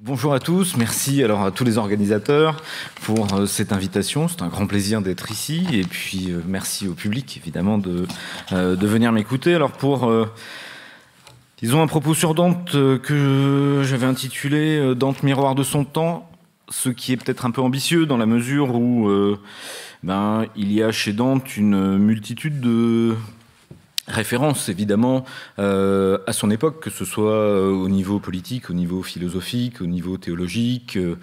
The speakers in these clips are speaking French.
Bonjour à tous, merci alors à tous les organisateurs pour euh, cette invitation. C'est un grand plaisir d'être ici et puis euh, merci au public évidemment de, euh, venir m'écouter. Alors pour disons un propos sur Dante que j'avais intitulé Dante miroir de son temps, ce qui est peut-être un peu ambitieux dans la mesure où ben, il y a chez Dante une multitude de référence évidemment euh, à son époque, que ce soit euh, au niveau politique, au niveau philosophique, au niveau théologique, euh,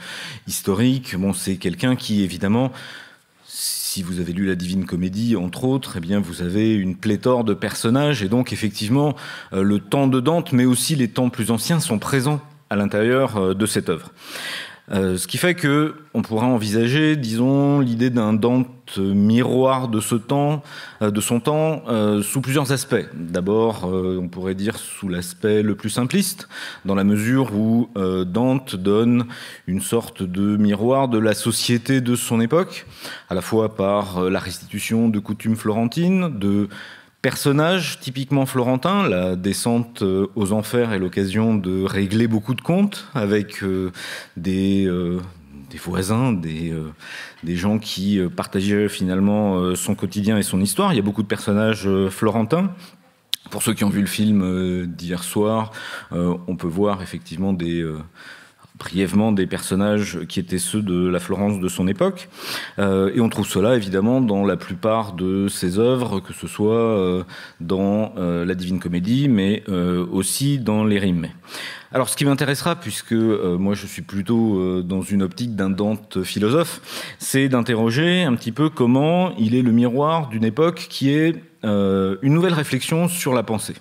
historique. Bon, c'est quelqu'un qui évidemment si vous avez lu la Divine Comédie, entre autres, eh bien, vous avez une pléthore de personnages. Et donc, effectivement, le temps de Dante, mais aussi les temps plus anciens, sont présents à l'intérieur de cette œuvre. Euh, ce qui fait que on pourrait envisager, disons, l'idée d'un Dante euh, miroir de ce temps, euh, de son temps, sous plusieurs aspects. D'abord, on pourrait dire sous l'aspect le plus simpliste, dans la mesure où Dante donne une sorte de miroir de la société de son époque, à la fois par la restitution de coutumes florentines, de personnages typiquement florentin, la descente euh, aux enfers est l'occasion de régler beaucoup de comptes avec euh, euh, des, voisins, des, gens qui partageaient finalement son quotidien et son histoire. Il y a beaucoup de personnages florentins. Pour ceux qui ont vu le film d'hier soir, on peut voir effectivement des brièvement des personnages qui étaient ceux de la Florence de son époque. Euh, et on trouve cela évidemment dans la plupart de ses œuvres, que ce soit euh, dans euh, la Divine Comédie, mais aussi dans les rimes. Alors ce qui m'intéressera, puisque moi je suis plutôt dans une optique d'un Dante philosophe, c'est d'interroger un petit peu comment il est le miroir d'une époque qui est une nouvelle réflexion sur la pensée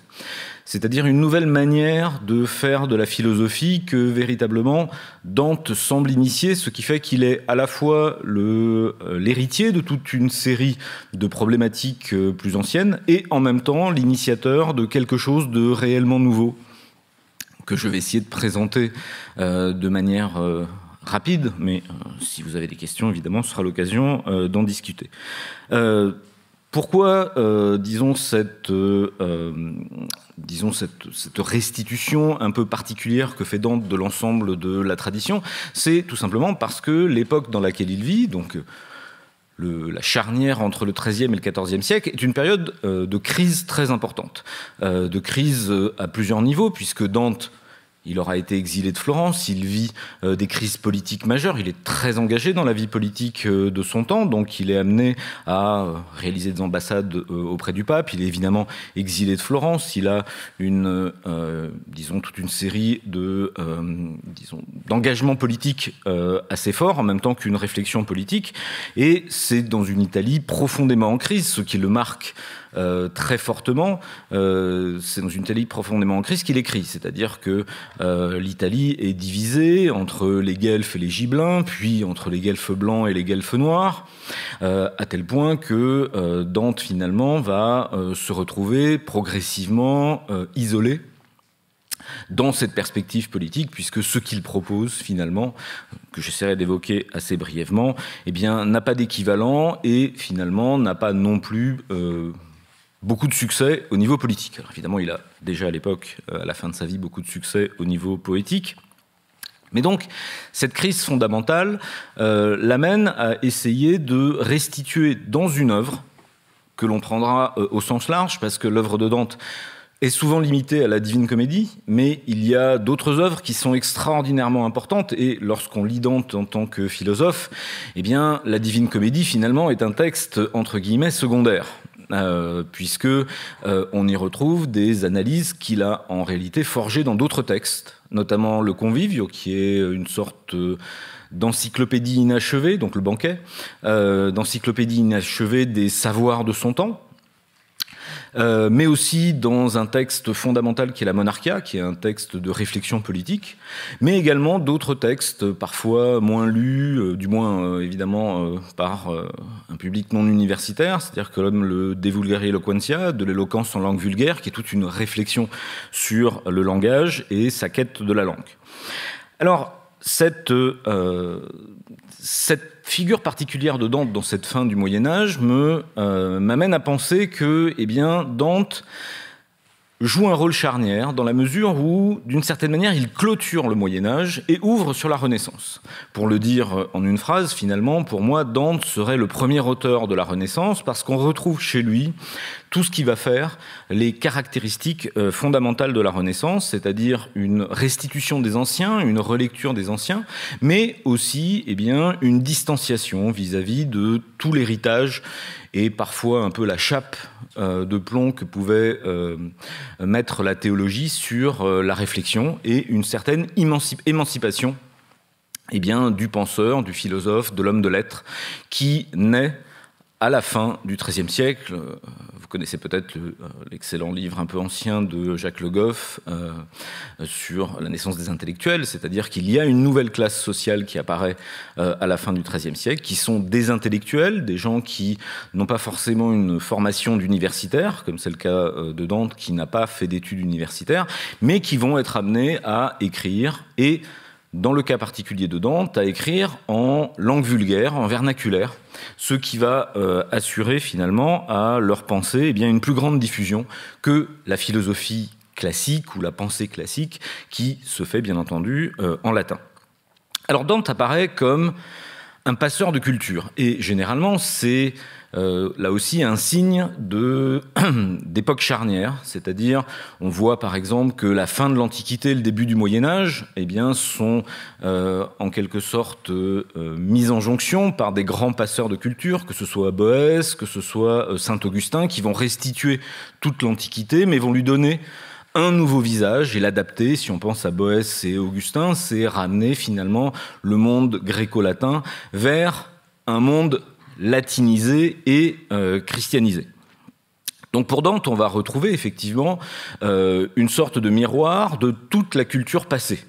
c'est-à-dire une nouvelle manière de faire de la philosophie que véritablement Dante semble initier, ce qui fait qu'il est à la fois euh, l'héritier de toute une série de problématiques euh, plus anciennes et en même temps l'initiateur de quelque chose de réellement nouveau que je vais essayer de présenter euh, de manière rapide, mais si vous avez des questions, évidemment, ce sera l'occasion d'en discuter. pourquoi, disons, cette disons, cette, restitution un peu particulière que fait Dante de l'ensemble de la tradition, c'est tout simplement parce que l'époque dans laquelle il vit, donc euh, la charnière entre le XIIIe et le XIVe siècle est une période euh, de crise très importante, euh, de crise à plusieurs niveaux, puisque Dante il aura été exilé de Florence, il vit euh, des crises politiques majeures, il est très engagé dans la vie politique euh, de son temps, donc il est amené à euh, réaliser des ambassades auprès du pape, il est évidemment exilé de Florence, il a une, disons, toute une série de, disons, d'engagements politiques assez forts, en même temps qu'une réflexion politique, et c'est dans une Italie profondément en crise, ce qui le marque euh, très fortement. Euh, c'est dans une Italie profondément en crise qu'il écrit, c'est-à-dire que euh, l'Italie est divisée entre les guelfes et les gibelins, puis entre les guelfes blancs et les guelfes noirs, à tel point que Dante finalement va se retrouver progressivement isolé dans cette perspective politique, puisque ce qu'il propose finalement, que j'essaierai d'évoquer assez brièvement, eh bien n'a pas d'équivalent et finalement n'a pas non plus beaucoup de succès au niveau politique. évidemment, il a déjà à l'époque, euh, à la fin de sa vie, beaucoup de succès au niveau poétique. Mais donc, cette crise fondamentale euh, l'amène à essayer de restituer dans une œuvre, que l'on prendra euh, au sens large, parce que l'œuvre de Dante est souvent limitée à la Divine Comédie, mais il y a d'autres œuvres qui sont extraordinairement importantes, et lorsqu'on lit Dante en tant que philosophe, eh bien, la Divine Comédie, finalement, est un texte, entre guillemets, secondaire. Euh, puisque euh, on y retrouve des analyses qu'il a en réalité forgées dans d'autres textes, notamment le Convivio, qui est une sorte euh, d'encyclopédie inachevée, donc le banquet, d'encyclopédie inachevée des savoirs de son temps, euh, mais aussi dans un texte fondamental qui est la Monarchia, qui est un texte de réflexion politique, mais également d'autres textes parfois moins lus, euh, du moins euh, évidemment par un public non universitaire, c'est-à-dire que l'homme le De Vulgari Eloquentia, de l'éloquence en langue vulgaire, qui est toute une réflexion sur le langage et sa quête de la langue. Alors, cette, cette figure particulière de Dante dans cette fin du Moyen Âge me euh, m'amène à penser que, eh bien, Dante joue un rôle charnière dans la mesure où, d'une certaine manière, il clôture le Moyen Âge et ouvre sur la Renaissance. Pour le dire euh, en une phrase, finalement, pour moi, Dante serait le premier auteur de la Renaissance parce qu'on retrouve chez lui tout ce qui va faire les caractéristiques euh, fondamentales de la Renaissance, c'est-à-dire une restitution des anciens, une relecture des anciens, mais aussi eh bien, une distanciation vis à -vis de tout l'héritage et parfois un peu la chape euh, de plomb que pouvait euh, mettre la théologie sur euh, la réflexion et une certaine émancipation eh bien, du penseur, du philosophe, de l'homme de lettres qui naît à la fin du XIIIe siècle. Euh, vous connaissez peut-être euh, l'excellent livre un peu ancien de Jacques Le Goff euh, sur la naissance des intellectuels, c'est-à-dire qu'il y a une nouvelle classe sociale qui apparaît à la fin du XIIIe siècle, qui sont des intellectuels, des gens qui n'ont pas forcément une formation d'universitaire, comme c'est le cas de Dante, qui n'a pas fait d'études universitaires, mais qui vont être amenés à écrire et dans le cas particulier de Dante, à écrire en langue vulgaire, en vernaculaire, ce qui va euh, assurer finalement à leur pensée eh bien, une plus grande diffusion que la philosophie classique ou la pensée classique qui se fait bien entendu euh, en latin. Alors Dante apparaît comme un passeur de culture et généralement c'est euh, là aussi un signe d'époque charnière, c'est-à-dire on voit par exemple que la fin de l'Antiquité et le début du Moyen Âge eh bien, sont euh, en quelque sorte euh, mis en jonction par des grands passeurs de culture, que ce soit Boès, que ce soit Saint-Augustin, qui vont restituer toute l'Antiquité, mais vont lui donner un nouveau visage et l'adapter. Si on pense à Boès et Augustin, c'est ramener finalement le monde gréco-latin vers un monde latinisé et euh, christianisé. Donc pour Dante, on va retrouver effectivement euh, une sorte de miroir de toute la culture passée.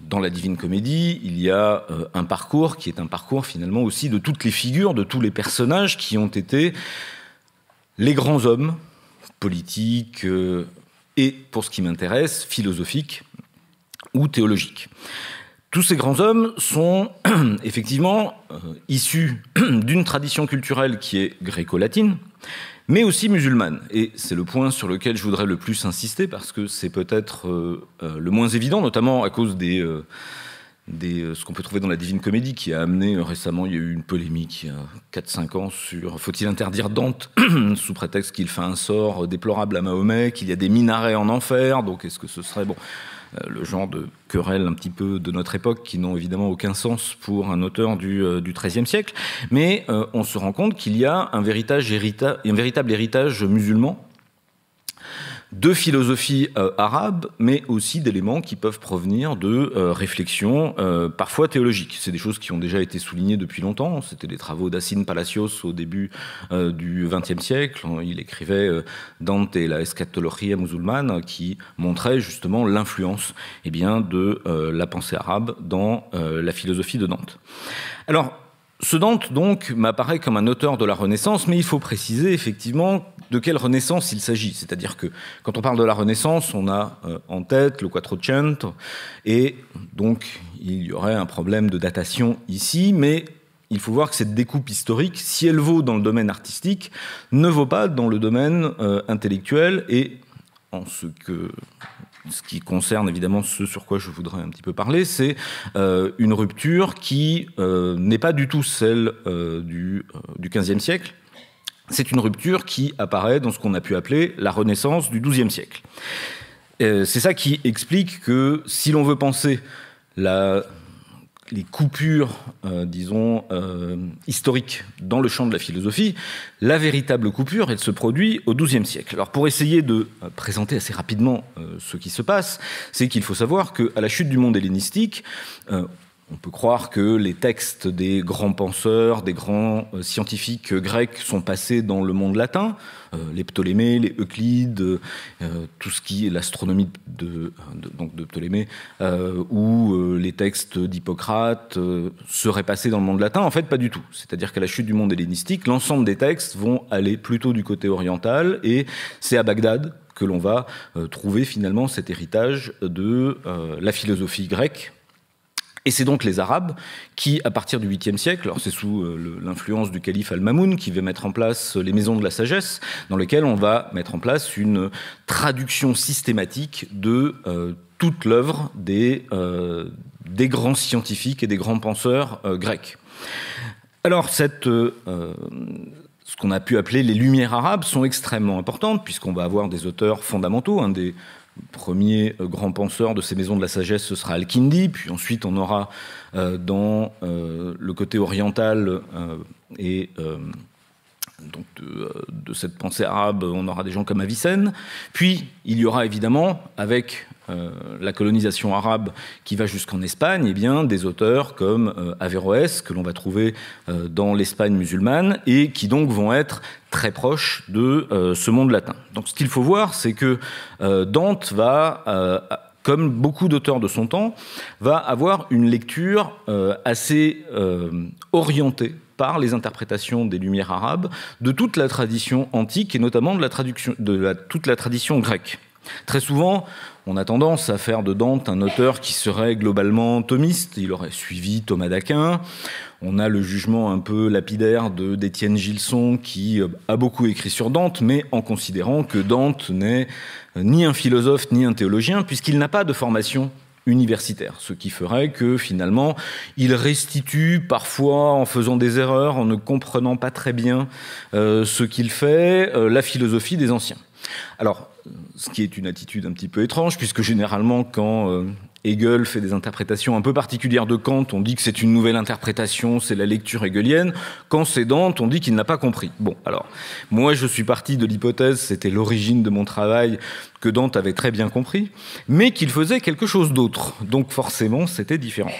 Dans la Divine Comédie, il y a euh, un parcours qui est un parcours finalement aussi de toutes les figures, de tous les personnages qui ont été les grands hommes politiques et, pour ce qui m'intéresse, philosophiques ou théologiques. Tous ces grands hommes sont effectivement euh, issus d'une tradition culturelle qui est gréco-latine, mais aussi musulmane. Et c'est le point sur lequel je voudrais le plus insister, parce que c'est peut-être euh, euh, le moins évident, notamment à cause des... ce qu'on peut trouver dans la Divine Comédie, qui a amené récemment, il y a eu une polémique il y a 4-5 ans sur faut-il interdire Dante sous prétexte qu'il fait un sort déplorable à Mahomet, qu'il y a des minarets en enfer, donc est-ce que ce serait bon euh, le genre de querelles un petit peu de notre époque qui n'ont évidemment aucun sens pour un auteur du, euh, XIIIe siècle, mais euh, on se rend compte qu'il y a un véritable, héritage, un véritable héritage musulman de philosophies euh, arabes, mais aussi d'éléments qui peuvent provenir de euh, réflexions euh, parfois théologiques. C'est des choses qui ont déjà été soulignées depuis longtemps. C'était des travaux d'Assine Palacios au début du XXe siècle. Il écrivait Dante et la Eschatologie musulmane, qui montrait justement l'influence et eh bien, de la pensée arabe dans la philosophie de Dante. Alors, ce Dante, donc, m'apparaît comme un auteur de la Renaissance, mais il faut préciser effectivement de quelle Renaissance il s'agit. C'est-à-dire que quand on parle de la Renaissance, on a euh, en tête le Quattrocento, et donc il y aurait un problème de datation ici, mais il faut voir que cette découpe historique, si elle vaut dans le domaine artistique, ne vaut pas dans le domaine euh, intellectuel et en ce que ce qui concerne évidemment ce sur quoi je voudrais un petit peu parler, c'est euh, une rupture qui euh, n'est pas du tout celle euh, du, du, XVe siècle. C'est une rupture qui apparaît dans ce qu'on a pu appeler la Renaissance du XIIe siècle. c'est ça qui explique que si l'on veut penser la les coupures, euh, disons, euh, historiques dans le champ de la philosophie, la véritable coupure, elle se produit au XIIe siècle. Alors pour essayer de euh, présenter assez rapidement ce qui se passe, c'est qu'il faut savoir qu'à la chute du monde hellénistique, on peut croire que les textes des grands penseurs, des grands euh, scientifiques grecs sont passés dans le monde latin, euh, les Ptolémées, les Euclides, euh, tout ce qui est l'astronomie de, donc de Ptolémée, ou les textes d'Hippocrate seraient passés dans le monde latin. En fait, pas du tout. C'est-à-dire qu'à la chute du monde hellénistique, l'ensemble des textes vont aller plutôt du côté oriental, et c'est à Bagdad que l'on va trouver finalement cet héritage de la philosophie grecque et c'est donc les Arabes qui, à partir du 8e siècle, c'est sous euh, l'influence du calife Al-Mamoun qui va mettre en place euh, les maisons de la sagesse, dans lesquelles on va mettre en place une traduction systématique de euh, toute l'œuvre des, grands scientifiques et des grands penseurs grecs. Alors, ce qu'on a pu appeler les Lumières arabes sont extrêmement importantes, puisqu'on va avoir des auteurs fondamentaux. Un des premier euh, grand penseur de ces maisons de la sagesse, ce sera Al-Kindi. Puis ensuite, on aura euh, dans euh, le côté oriental et donc de, cette pensée arabe, on aura des gens comme Avicenne. Puis il y aura évidemment, avec euh, la colonisation arabe qui va jusqu'en Espagne, et eh bien, des auteurs comme euh, Averroès, que l'on va trouver euh, dans l'Espagne musulmane, et qui donc vont être très proches de ce monde latin. Donc ce qu'il faut voir, c'est que Dante va, comme beaucoup d'auteurs de son temps, va avoir une lecture assez orientée par les interprétations des Lumières arabes de toute la tradition antique et notamment de, toute la tradition grecque. Très souvent, on a tendance à faire de Dante un auteur qui serait globalement thomiste. Il aurait suivi Thomas d'Aquin. On a le jugement un peu lapidaire de d'Étienne Gilson qui euh, a beaucoup écrit sur Dante, mais en considérant que Dante n'est euh, ni un philosophe ni un théologien, puisqu'il n'a pas de formation universitaire, ce qui ferait que finalement il restitue parfois en faisant des erreurs, en ne comprenant pas très bien euh, ce qu'il fait, la philosophie des anciens. Alors, ce qui est une attitude un petit peu étrange, puisque généralement, quand euh, Hegel fait des interprétations un peu particulières de Kant, on dit que c'est une nouvelle interprétation, c'est la lecture hegelienne. Quand c'est Dante, on dit qu'il n'a pas compris. Bon, alors, moi, je suis parti de l'hypothèse, c'était l'origine de mon travail, que Dante avait très bien compris, mais qu'il faisait quelque chose d'autre. Donc, forcément, c'était différent.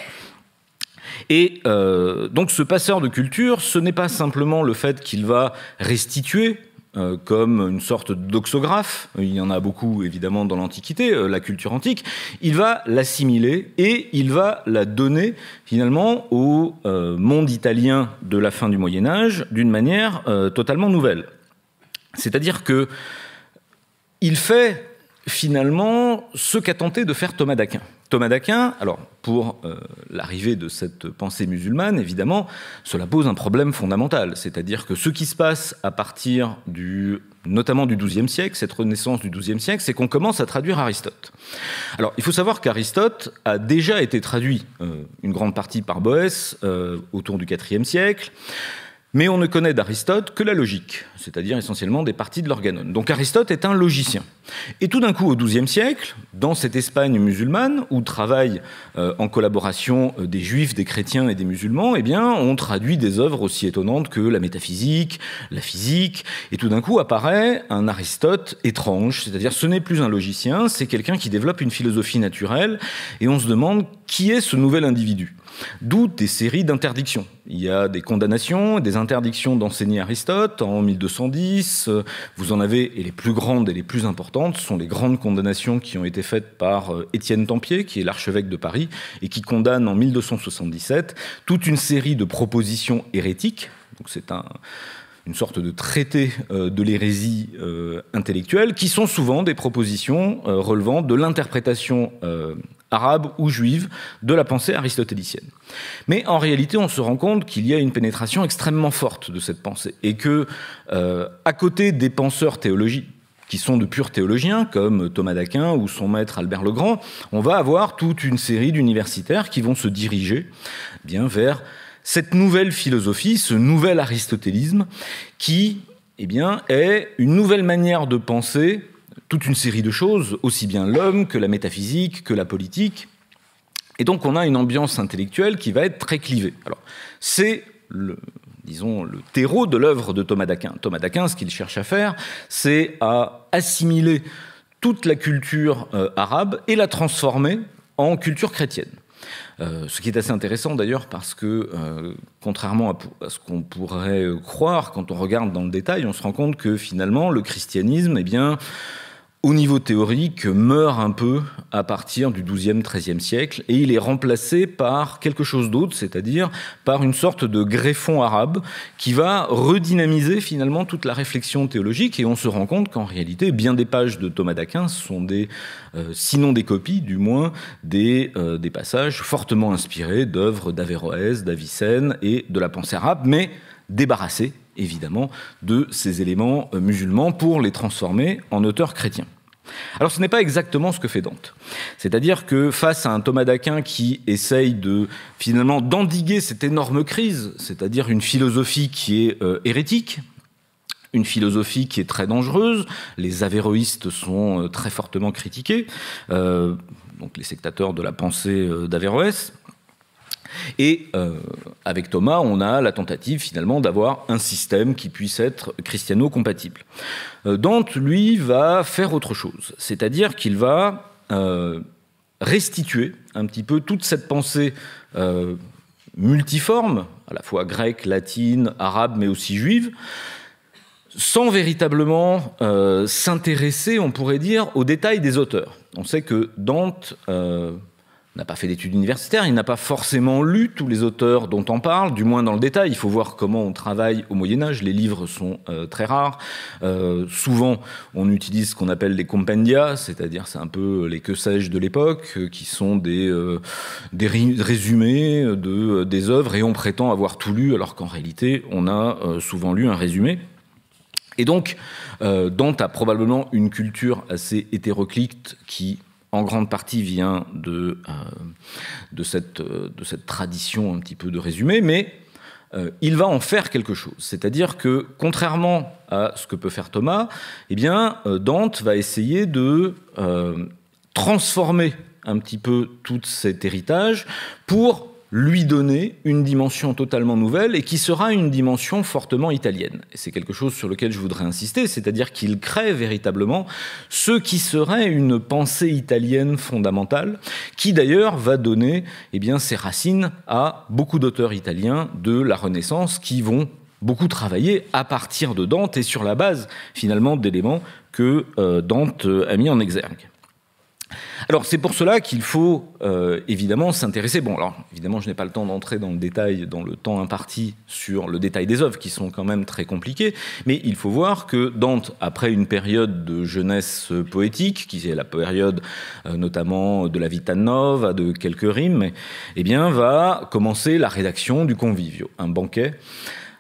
Et euh, donc ce passeur de culture, ce n'est pas simplement le fait qu'il va restituer euh, comme une sorte d'oxographe, il y en a beaucoup évidemment dans l'Antiquité, euh, la culture antique, il va l'assimiler et il va la donner finalement au euh, monde italien de la fin du Moyen Âge d'une manière totalement nouvelle. C'est-à-dire que il fait finalement ce qu'a tenté de faire Thomas d'Aquin. Thomas d'Aquin, alors pour euh, l'arrivée de cette pensée musulmane, évidemment, cela pose un problème fondamental, c'est-à-dire que ce qui se passe à partir du notamment du XIIe siècle, cette renaissance du XIIe siècle, c'est qu'on commence à traduire Aristote. Alors, il faut savoir qu'Aristote a déjà été traduit, euh, une grande partie par Boès, euh, autour du IVe siècle. Mais on ne connaît d'Aristote que la logique, c'est-à-dire essentiellement des parties de l'Organon. Donc Aristote est un logicien. Et tout d'un coup, au XIIe siècle, dans cette Espagne musulmane, où travaillent euh, en collaboration euh, des juifs, des chrétiens et des musulmans, eh bien, on traduit des œuvres aussi étonnantes que la métaphysique, la physique, et tout d'un coup apparaît un Aristote étrange, c'est-à-dire ce n'est plus un logicien, c'est quelqu'un qui développe une philosophie naturelle, et on se demande qui est ce nouvel individu. D'où des séries d'interdictions. Il y a des condamnations, des interdictions d'enseigner Aristote en 1210. Vous en avez, et les plus grandes et les plus importantes, sont les grandes condamnations qui ont été faites par euh, Étienne Tempier, qui est l'archevêque de Paris, et qui condamne en 1277 toute une série de propositions hérétiques. Donc c'est un, une sorte de traité euh, de l'hérésie euh, intellectuelle, qui sont souvent des propositions euh, relevant de l'interprétation arabe ou juive de la pensée aristotélicienne. Mais en réalité, on se rend compte qu'il y a une pénétration extrêmement forte de cette pensée et que, à côté des penseurs théologiques, qui sont de purs théologiens, comme Thomas d'Aquin ou son maître Albert le Grand on va avoir toute une série d'universitaires qui vont se diriger eh bien vers cette nouvelle philosophie, ce nouvel aristotélisme qui eh bien, est une nouvelle manière de penser toute une série de choses, aussi bien l'homme que la métaphysique, que la politique. Et donc on a une ambiance intellectuelle qui va être très clivée. Alors c'est le, disons, le terreau de l'œuvre de Thomas d'Aquin. Thomas d'Aquin, ce qu'il cherche à faire, c'est à assimiler toute la culture euh, arabe et la transformer en culture chrétienne. Euh, ce qui est assez intéressant d'ailleurs parce que, euh, contrairement à, ce qu'on pourrait euh, croire quand on regarde dans le détail, on se rend compte que finalement le christianisme, eh bien, au niveau théorique, meurt un peu à partir du XIIe, XIIIe siècle, et il est remplacé par quelque chose d'autre, c'est-à-dire par une sorte de greffon arabe qui va redynamiser finalement toute la réflexion théologique, et on se rend compte qu'en réalité, bien des pages de Thomas d'Aquin sont des, euh, sinon des copies, du moins des, euh, des passages fortement inspirés d'œuvres d'Averroès, d'Avicenne et de la pensée arabe, mais débarrassés évidemment, de ces éléments euh, musulmans pour les transformer en auteurs chrétiens. Alors ce n'est pas exactement ce que fait Dante. C'est-à-dire que face à un Thomas d'Aquin qui essaye de finalement d'endiguer cette énorme crise, c'est-à-dire une philosophie qui est euh, hérétique, une philosophie qui est très dangereuse, les avéroïstes sont euh, très fortement critiqués, donc les sectateurs de la pensée d'Averroès, et euh, avec Thomas, on a la tentative finalement d'avoir un système qui puisse être christiano-compatible. Euh, Dante, lui, va faire autre chose, c'est-à-dire qu'il va euh, restituer un petit peu toute cette pensée multiforme, à la fois grecque, latine, arabe, mais aussi juive, sans véritablement s'intéresser, on pourrait dire, aux détails des auteurs. On sait que Dante, n'a pas fait d'études universitaires, il n'a pas forcément lu tous les auteurs dont on parle, du moins dans le détail. Il faut voir comment on travaille au Moyen Âge. Les livres sont euh, très rares. Euh, souvent, on utilise ce qu'on appelle les compendia, c'est-à-dire c'est un peu les que sais-je de l'époque, euh, qui sont des, des résumés de, des œuvres, et on prétend avoir tout lu, alors qu'en réalité, on a souvent lu un résumé. Et donc, Dante a probablement une culture assez hétéroclite qui en grande partie vient de, euh, de, cette, euh, de cette tradition un petit peu de résumé, mais euh, il va en faire quelque chose. C'est-à-dire que, contrairement à ce que peut faire Thomas, eh bien, Dante va essayer de transformer un petit peu tout cet héritage pour lui donner une dimension totalement nouvelle et qui sera une dimension fortement italienne. Et c'est quelque chose sur lequel je voudrais insister, c'est-à-dire qu'il crée véritablement ce qui serait une pensée italienne fondamentale, qui d'ailleurs va donner eh bien, ses racines à beaucoup d'auteurs italiens de la Renaissance qui vont beaucoup travailler à partir de Dante et sur la base finalement d'éléments que euh, Dante a mis en exergue. Alors c'est pour cela qu'il faut euh, évidemment s'intéresser. Bon, alors évidemment, je n'ai pas le temps d'entrer dans le détail, dans le temps imparti sur le détail des œuvres qui sont quand même très compliquées, mais il faut voir que Dante, après une période de jeunesse poétique, qui est la période euh, notamment de la Vita Nova, de quelques rimes, eh bien, va commencer la rédaction du Convivio, un banquet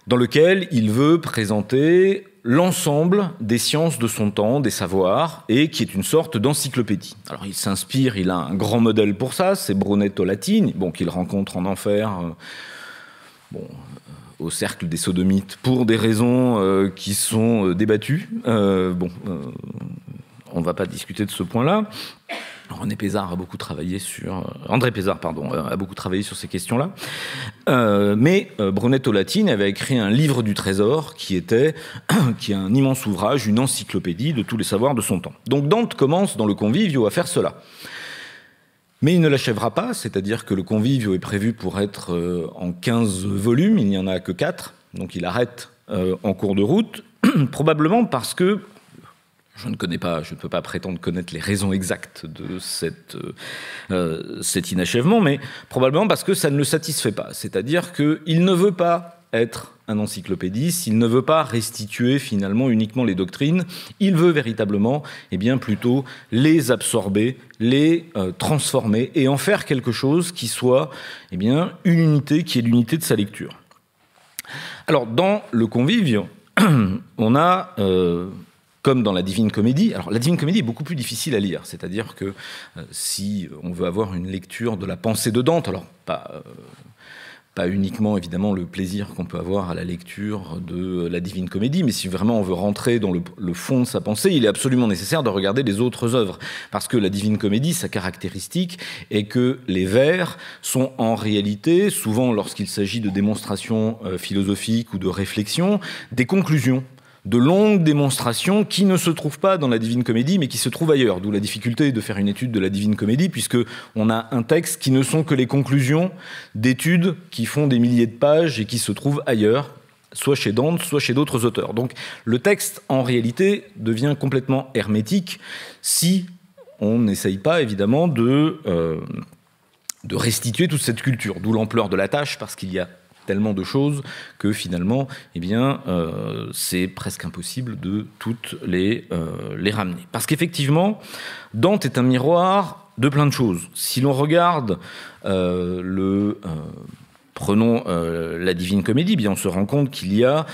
dans lequel il veut présenter l'ensemble des sciences de son temps, des savoirs, et qui est une sorte d'encyclopédie. Alors il s'inspire, il a un grand modèle pour ça, c'est Brunetto latine bon, qu'il rencontre en enfer, euh, euh, au cercle des sodomites, pour des raisons euh, qui sont débattues. bon, on ne va pas discuter de ce point-là. René Pézard a beaucoup travaillé sur euh, André Pézard pardon euh, a beaucoup travaillé sur ces questions-là. Euh, mais Brunetto Latine avait écrit un livre du Trésor qui était qui est un immense ouvrage, une encyclopédie de tous les savoirs de son temps. Donc Dante commence dans le Convivio à faire cela. Mais il ne l'achèvera pas, c'est-à-dire que le Convivio est prévu pour être en 15 volumes, il n'y en a que 4, donc il arrête en cours de route, probablement parce que je ne connais pas, je ne peux pas prétendre connaître les raisons exactes de cette, euh, euh, cet inachèvement, mais probablement parce que ça ne le satisfait pas. C'est-à-dire qu'il ne veut pas être un encyclopédiste, il ne veut pas restituer finalement uniquement les doctrines, il veut véritablement, et eh bien plutôt les absorber, les euh, transformer et en faire quelque chose qui soit, eh bien, une unité qui est l'unité de sa lecture. Alors dans le convive, on a comme dans la Divine Comédie. Alors la Divine Comédie est beaucoup plus difficile à lire, c'est-à-dire que euh, si on veut avoir une lecture de la pensée de Dante, alors pas, euh, pas uniquement évidemment le plaisir qu'on peut avoir à la lecture de la Divine Comédie, mais si vraiment on veut rentrer dans le, le fond de sa pensée, il est absolument nécessaire de regarder les autres œuvres, parce que la Divine Comédie, sa caractéristique est que les vers sont en réalité, souvent lorsqu'il s'agit de démonstrations euh, philosophiques ou de réflexions, des conclusions de longues démonstrations qui ne se trouvent pas dans la Divine Comédie, mais qui se trouvent ailleurs. D'où la difficulté de faire une étude de la Divine Comédie, puisque on a un texte qui ne sont que les conclusions d'études qui font des milliers de pages et qui se trouvent ailleurs, soit chez Dante, soit chez d'autres auteurs. Donc le texte, en réalité, devient complètement hermétique si on n'essaye pas, évidemment, de, euh, de restituer toute cette culture. D'où l'ampleur de la tâche, parce qu'il y a tellement de choses que finalement, eh bien, euh, c'est presque impossible de toutes les, euh, les ramener. Parce qu'effectivement, Dante est un miroir de plein de choses. Si l'on regarde euh, le... Prenons la Divine Comédie, bien on se rend compte qu'il y a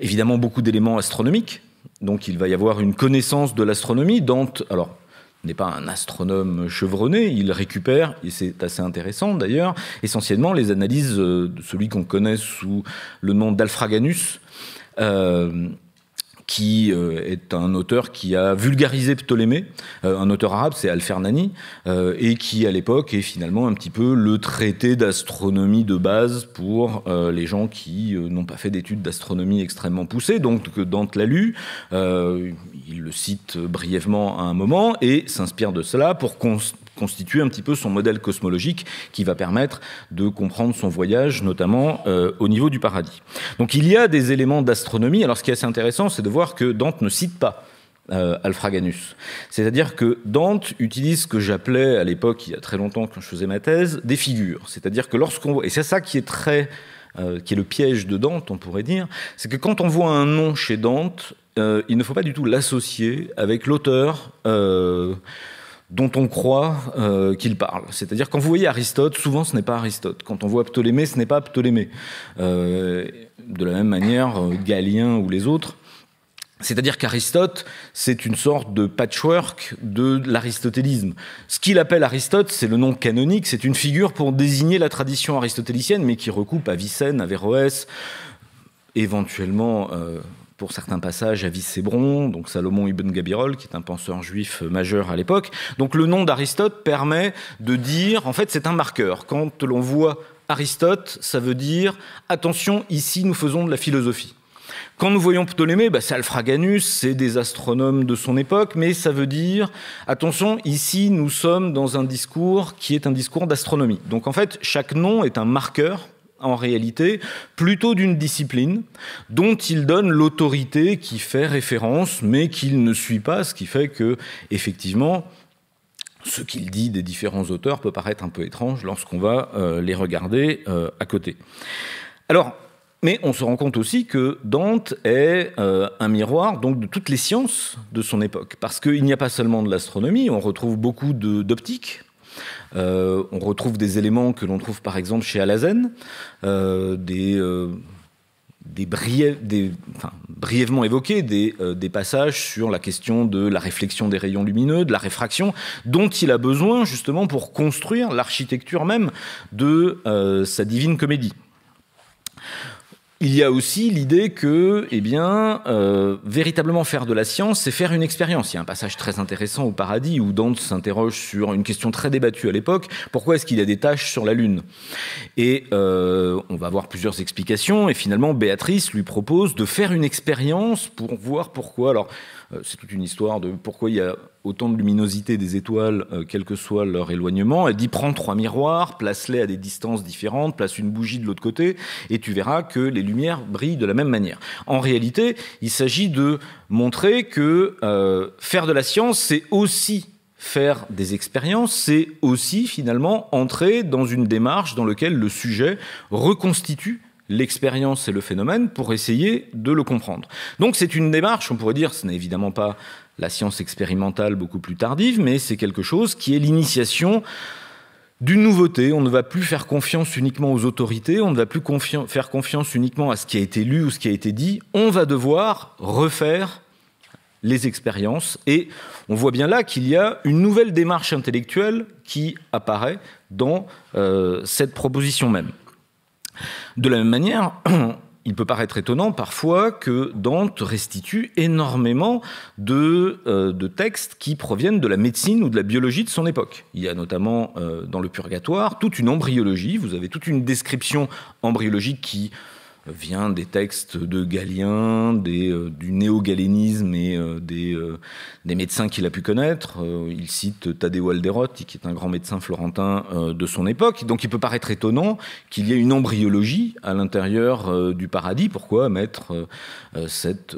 évidemment beaucoup d'éléments astronomiques donc il va y avoir une connaissance de l'astronomie. Dante, alors n'est pas un astronome chevronné, il récupère, et c'est assez intéressant d'ailleurs, essentiellement les analyses euh, de celui qu'on connaît sous le nom d'Alfraganus, euh, qui euh, est un auteur qui a vulgarisé Ptolémée, euh, un auteur arabe, c'est Al-Fernani, euh, et qui à l'époque est finalement un petit peu le traité d'astronomie de base pour les gens qui n'ont pas fait d'études d'astronomie extrêmement poussées. Donc Dante l'a lu, il le cite brièvement à un moment et s'inspire de cela pour construire constituer un petit peu son modèle cosmologique qui va permettre de comprendre son voyage, notamment euh, au niveau du paradis. Donc il y a des éléments d'astronomie. Alors ce qui est assez intéressant, c'est de voir que Dante ne cite pas euh, Alfraganus. C'est-à-dire que Dante utilise ce que j'appelais à l'époque, il y a très longtemps quand je faisais ma thèse, des figures. C'est-à-dire que lorsqu'on voit, et c'est ça qui est très... Euh, qui est le piège de Dante, on pourrait dire, c'est que quand on voit un nom chez Dante, il ne faut pas du tout l'associer avec l'auteur dont on croit euh, qu'il parle. C'est-à-dire quand vous voyez Aristote, souvent ce n'est pas Aristote. Quand on voit Ptolémée, ce n'est pas Ptolémée. Euh, de la même manière, euh, Galien ou les autres. C'est-à-dire qu'Aristote, c'est une sorte de patchwork de l'aristotélisme. Ce qu'il appelle Aristote, c'est le nom canonique, c'est une figure pour désigner la tradition aristotélicienne, mais qui recoupe à Averroès, éventuellement pour certains passages à Vicébron, donc Salomon ibn Gabirol, qui est un penseur juif majeur à l'époque. Donc le nom d'Aristote permet de dire, en fait, c'est un marqueur. Quand l'on voit Aristote, ça veut dire attention, ici nous faisons de la philosophie. Quand nous voyons Ptolémée, bah, c'est Alfraganus, c'est des astronomes de son époque, mais ça veut dire, attention, ici nous sommes dans un discours qui est un discours d'astronomie. Donc en fait, chaque nom est un marqueur en réalité plutôt d'une discipline dont il donne l'autorité qui fait référence mais qu'il ne suit pas, ce qui fait que effectivement ce qu'il dit des différents auteurs peut paraître un peu étrange lorsqu'on va euh, les regarder euh, à côté. Alors, mais on se rend compte aussi que Dante est euh, un miroir donc de toutes les sciences de son époque, parce qu'il n'y a pas seulement de l'astronomie, on retrouve beaucoup d'optique euh, on retrouve des éléments que l'on trouve par exemple chez Alazen, euh, des, euh, brièvement évoqués, des, passages sur la question de la réflexion des rayons lumineux, de la réfraction, dont il a besoin justement pour construire l'architecture même de sa divine comédie il y a aussi l'idée que, eh bien, euh, véritablement faire de la science, c'est faire une expérience. Il y a un passage très intéressant au paradis où Dante s'interroge sur une question très débattue à l'époque pourquoi est-ce qu'il y a des tâches sur la Lune Et euh, on va avoir plusieurs explications. Et finalement, Béatrice lui propose de faire une expérience pour voir pourquoi. Alors, euh, c'est toute une histoire de pourquoi il y a autant de luminosité des étoiles, euh, quel que soit leur éloignement. Elle dit prends trois miroirs, place-les à des distances différentes, place une bougie de l'autre côté, et tu verras que les lumières brillent de la même manière. En réalité, il s'agit de montrer que euh, faire de la science, c'est aussi faire des expériences, c'est aussi finalement entrer dans une démarche dans laquelle le sujet reconstitue l'expérience et le phénomène pour essayer de le comprendre. Donc c'est une démarche, on pourrait dire, ce n'est évidemment pas la science expérimentale beaucoup plus tardive, mais c'est quelque chose qui est l'initiation d'une nouveauté. On ne va plus faire confiance uniquement aux autorités, on ne va plus faire confiance uniquement à ce qui a été lu ou ce qui a été dit. On va devoir refaire les expériences et on voit bien là qu'il y a une nouvelle démarche intellectuelle qui apparaît dans euh, cette proposition même. De la même manière, il peut paraître étonnant parfois que Dante restitue énormément de, euh, de, textes qui proviennent de la médecine ou de la biologie de son époque. Il y a notamment euh, dans le Purgatoire toute une embryologie, vous avez toute une description embryologique qui vient des textes de Galien, euh, du néo-galénisme et euh, euh, des, médecins qu'il a pu connaître. il cite Tadeo Alderotti, qui est un grand médecin florentin de son époque. Donc il peut paraître étonnant qu'il y ait une embryologie à l'intérieur du paradis. Pourquoi mettre cette,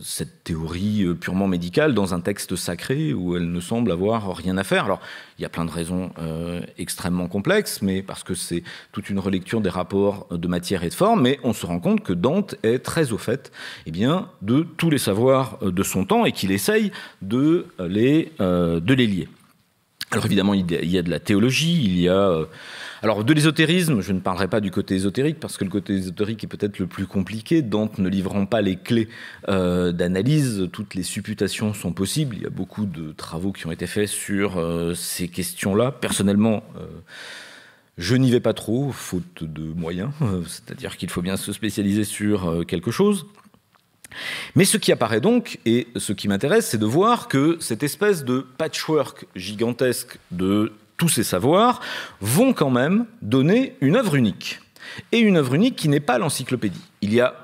cette théorie purement médicale dans un texte sacré où elle ne semble avoir rien à faire Alors il y a plein de raisons euh, extrêmement complexes, mais parce que c'est toute une relecture des rapports de matière et de forme, mais on se rend compte que Dante est très au fait eh bien, de tous les savoirs euh, de son temps et qu'il essaye de les, euh, de les lier. Alors évidemment, il y a de la théologie, il y a alors de l'ésotérisme, je ne parlerai pas du côté ésotérique parce que le côté ésotérique est peut-être le plus compliqué. Dante ne livrant pas les clés euh, d'analyse, toutes les supputations sont possibles. Il y a beaucoup de travaux qui ont été faits sur euh, ces questions-là. Personnellement, euh, je n'y vais pas trop, faute de moyens, c'est-à-dire qu'il faut bien se spécialiser sur quelque chose. Mais ce qui apparaît donc, et ce qui m'intéresse, c'est de voir que cette espèce de patchwork gigantesque de tous ces savoirs, vont quand même donner une œuvre unique. Et une œuvre unique qui n'est pas l'encyclopédie. Il y a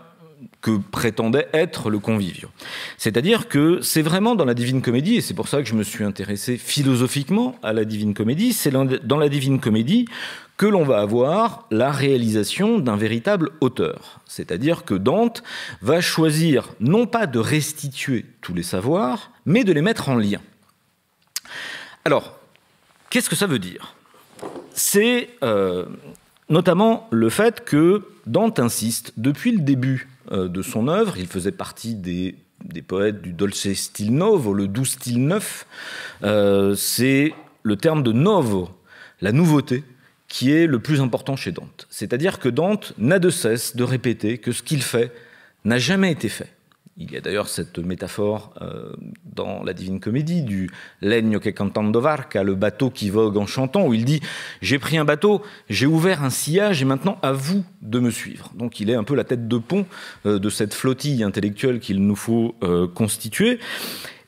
que prétendait être le convivio. C'est-à-dire que c'est vraiment dans la Divine Comédie, et c'est pour ça que je me suis intéressé philosophiquement à la Divine Comédie, c'est dans la Divine Comédie que l'on va avoir la réalisation d'un véritable auteur. C'est-à-dire que Dante va choisir non pas de restituer tous les savoirs, mais de les mettre en lien. Alors, Qu'est-ce que ça veut dire C'est euh, notamment le fait que Dante insiste, depuis le début euh, de son œuvre, il faisait partie des, poètes du Dolce Stil Novo, le doux style neuf, euh, c'est le terme de novo, la nouveauté, qui est le plus important chez Dante. C'est-à-dire que Dante n'a de cesse de répéter que ce qu'il fait n'a jamais été fait. Il y a d'ailleurs cette métaphore euh, dans la Divine Comédie du legno che cantando varca, le bateau qui vogue en chantant, où il dit J'ai pris un bateau, j'ai ouvert un sillage et maintenant à vous de me suivre. Donc il est un peu la tête de pont euh, de cette flottille intellectuelle qu'il nous faut euh, constituer.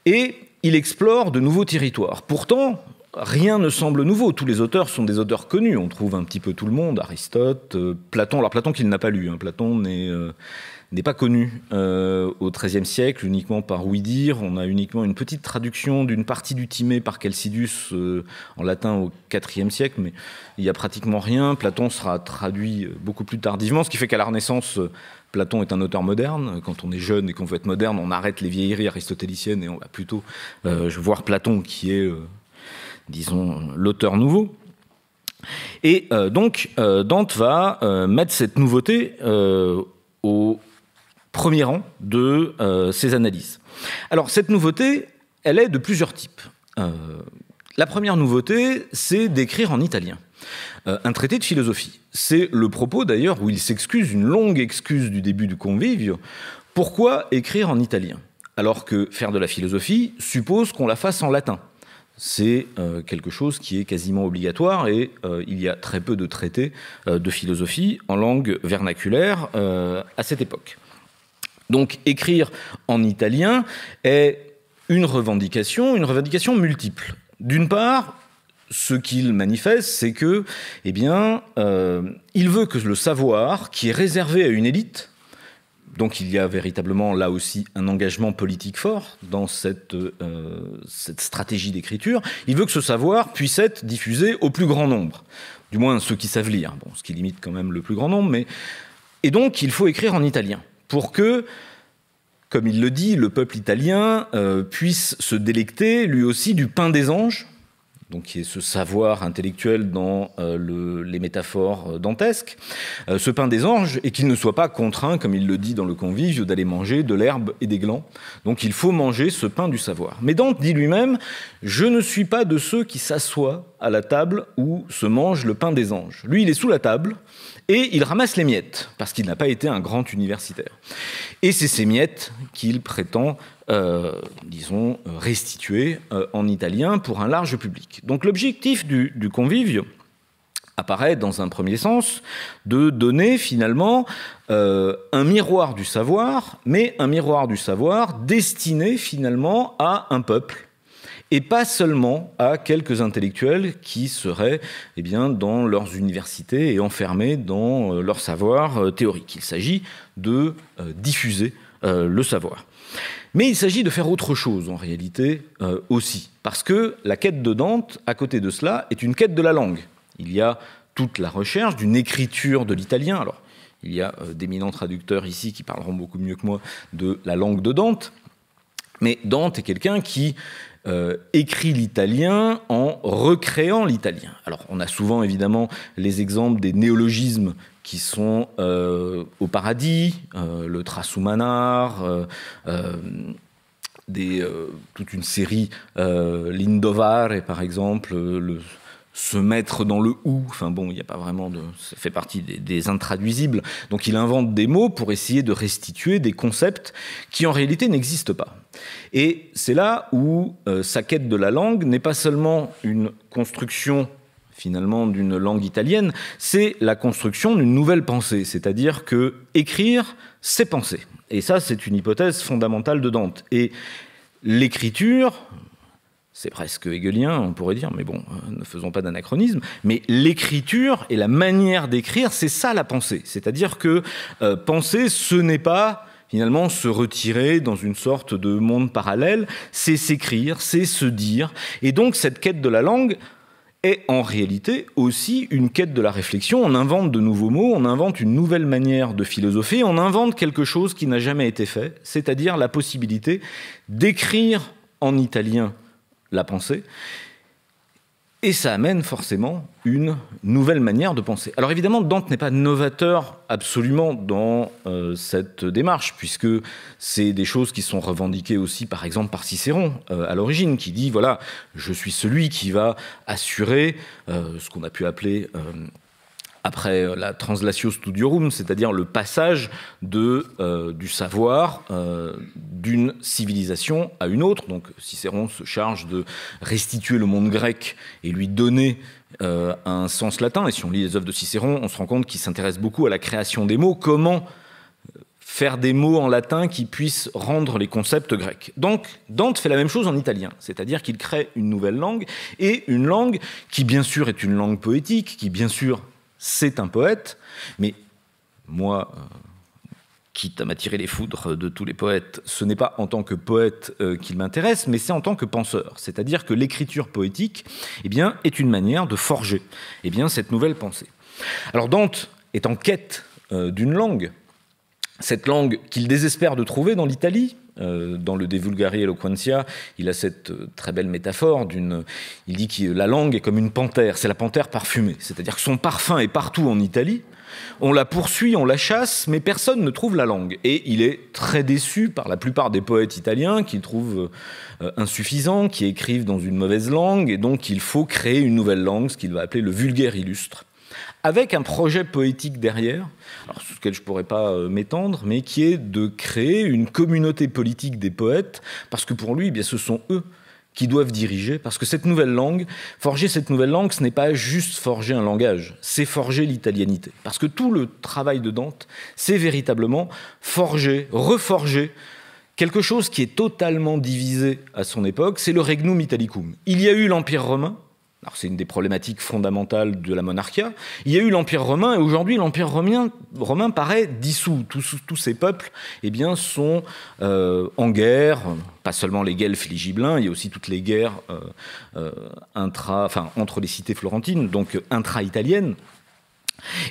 Et il explore de nouveaux territoires. Pourtant, rien ne semble nouveau. Tous les auteurs sont des auteurs connus. On trouve un petit peu tout le monde Aristote, Platon. Alors Platon qu'il n'a pas lu. Hein. Platon n'est n'est pas connu euh, au XIIIe siècle, uniquement par oui On a uniquement une petite traduction d'une partie du Timée par Calcidus euh, en latin au IVe siècle, mais il n'y a pratiquement rien. Platon sera traduit euh, beaucoup plus tardivement, ce qui fait qu'à la Renaissance, Platon est un auteur moderne. Quand on est jeune et qu'on veut être moderne, on arrête les vieilleries aristotéliciennes et on va plutôt voir Platon qui est, disons, l'auteur nouveau. Et donc, Dante va mettre cette nouveauté premier rang de euh, ces analyses. Alors cette nouveauté, elle est de plusieurs types. Euh, la première nouveauté, c'est d'écrire en italien. Euh, un traité de philosophie. C'est le propos d'ailleurs où il s'excuse, une longue excuse du début du convivio. Pourquoi écrire en italien Alors que faire de la philosophie suppose qu'on la fasse en latin. C'est quelque chose qui est quasiment obligatoire et il y a très peu de traités de philosophie en langue vernaculaire à cette époque. Donc écrire en italien est une revendication, une revendication multiple. D'une part, ce qu'il manifeste, c'est que, eh bien, euh, il veut que le savoir qui est réservé à une élite, donc il y a véritablement là aussi un engagement politique fort dans cette, euh, cette stratégie d'écriture, il veut que ce savoir puisse être diffusé au plus grand nombre, du moins ceux qui savent lire, bon, ce qui limite quand même le plus grand nombre, mais... Et donc il faut écrire en italien pour que, comme il le dit, le peuple italien euh, puisse se délecter lui aussi du pain des anges, donc qui est ce savoir intellectuel dans euh, les métaphores euh, dantesques, ce pain des anges, et qu'il ne soit pas contraint, comme il le dit dans le convive, d'aller manger de l'herbe et des glands. Donc il faut manger ce pain du savoir. Mais Dante dit lui-même, je ne suis pas de ceux qui s'assoient à la table où se mange le pain des anges. Lui, il est sous la table, et il ramasse les miettes, parce qu'il n'a pas été un grand universitaire. Et c'est ces miettes qu'il prétend, euh, disons, restituer euh, en italien pour un large public. Donc l'objectif du, convive apparaît dans un premier sens de donner finalement euh, un miroir du savoir, mais un miroir du savoir destiné finalement à un peuple et pas seulement à quelques intellectuels qui seraient eh bien, dans leurs universités et enfermés dans euh, leur savoir euh, théorique. Il s'agit de euh, diffuser le savoir. Mais il s'agit de faire autre chose en réalité aussi, parce que la quête de Dante, à côté de cela, est une quête de la langue. Il y a toute la recherche d'une écriture de l'italien. Alors, il y a d'éminents traducteurs ici qui parleront beaucoup mieux que moi de la langue de Dante. Mais Dante est quelqu'un qui euh, écrit l'italien en recréant l'italien. Alors on a souvent évidemment les exemples des néologismes qui sont euh, au paradis, euh, le Trasumanar, toute une série, l'indovar et par exemple, se mettre dans le ou. Enfin bon, il n'y a pas vraiment de. Ça fait partie des, intraduisibles. Donc il invente des mots pour essayer de restituer des concepts qui en réalité n'existent pas. Et c'est là où euh, sa quête de la langue n'est pas seulement une construction finalement d'une langue italienne, c'est la construction d'une nouvelle pensée, c'est-à-dire que écrire, c'est penser. Et ça, c'est une hypothèse fondamentale de Dante. Et l'écriture, c'est presque hegelien, on pourrait dire, mais bon, euh, ne faisons pas d'anachronisme, mais l'écriture et la manière d'écrire, c'est ça la pensée. C'est-à-dire que euh, penser, ce n'est pas finalement se retirer dans une sorte de monde parallèle, c'est s'écrire, c'est se dire. Et donc cette quête de la langue est en réalité aussi une quête de la réflexion. On invente de nouveaux mots, on invente une nouvelle manière de philosopher, on invente quelque chose qui n'a jamais été fait, c'est-à-dire la possibilité d'écrire en italien la pensée et ça amène forcément une nouvelle manière de penser. Alors évidemment, Dante n'est pas novateur absolument dans euh, cette démarche, puisque c'est des choses qui sont revendiquées aussi, par exemple, par Cicéron euh, à l'origine, qui dit, voilà, je suis celui qui va assurer euh, ce qu'on a pu appeler après euh, la translatio studiorum, c'est-à-dire le passage de, euh, du savoir euh, d'une civilisation à une autre. Donc Cicéron se charge de restituer le monde grec et lui donner un sens latin. Et si on lit les œuvres de Cicéron, on se rend compte qu'il s'intéresse beaucoup à la création des mots. Comment faire des mots en latin qui puissent rendre les concepts grecs. Donc Dante fait la même chose en italien, c'est-à-dire qu'il crée une nouvelle langue et une langue qui bien sûr est une langue poétique, qui bien sûr c'est un poète, mais moi, euh, quitte à m'attirer les foudres de tous les poètes, ce n'est pas en tant que poète euh, qu'il m'intéresse, mais c'est en tant que penseur. C'est-à-dire que l'écriture poétique eh bien, est une manière de forger eh bien, cette nouvelle pensée. Alors Dante est en quête euh, d'une langue, cette langue qu'il désespère de trouver dans l'Italie, euh, dans le De Vulgari Eloquentia, il a cette euh, très belle métaphore d'une. Il dit que la langue est comme une panthère, c'est la panthère parfumée. C'est-à-dire que son parfum est partout en Italie. On la poursuit, on la chasse, mais personne ne trouve la langue. Et il est très déçu par la plupart des poètes italiens qu'il trouvent euh, insuffisant, qui écrivent dans une mauvaise langue, et donc il faut créer une nouvelle langue, ce qu'il va appeler le vulgaire illustre avec un projet poétique derrière, alors, sur lequel je ne pourrais pas euh, m'étendre, mais qui est de créer une communauté politique des poètes, parce que pour lui, eh bien, ce sont eux qui doivent diriger, parce que cette nouvelle langue, forger cette nouvelle langue, ce n'est pas juste forger un langage, c'est forger l'italianité. Parce que tout le travail de Dante, c'est véritablement forger, reforger quelque chose qui est totalement divisé à son époque, c'est le Regnum Italicum. Il y a eu l'Empire romain, c'est une des problématiques fondamentales de la monarchie. Il y a eu l'Empire romain et aujourd'hui l'Empire romain, romain, paraît dissous. Tous, ces peuples eh bien, sont euh, en guerre, pas seulement les les Gibelins, il y a aussi toutes les guerres euh, euh, intra, entre les cités florentines, donc intra-italiennes,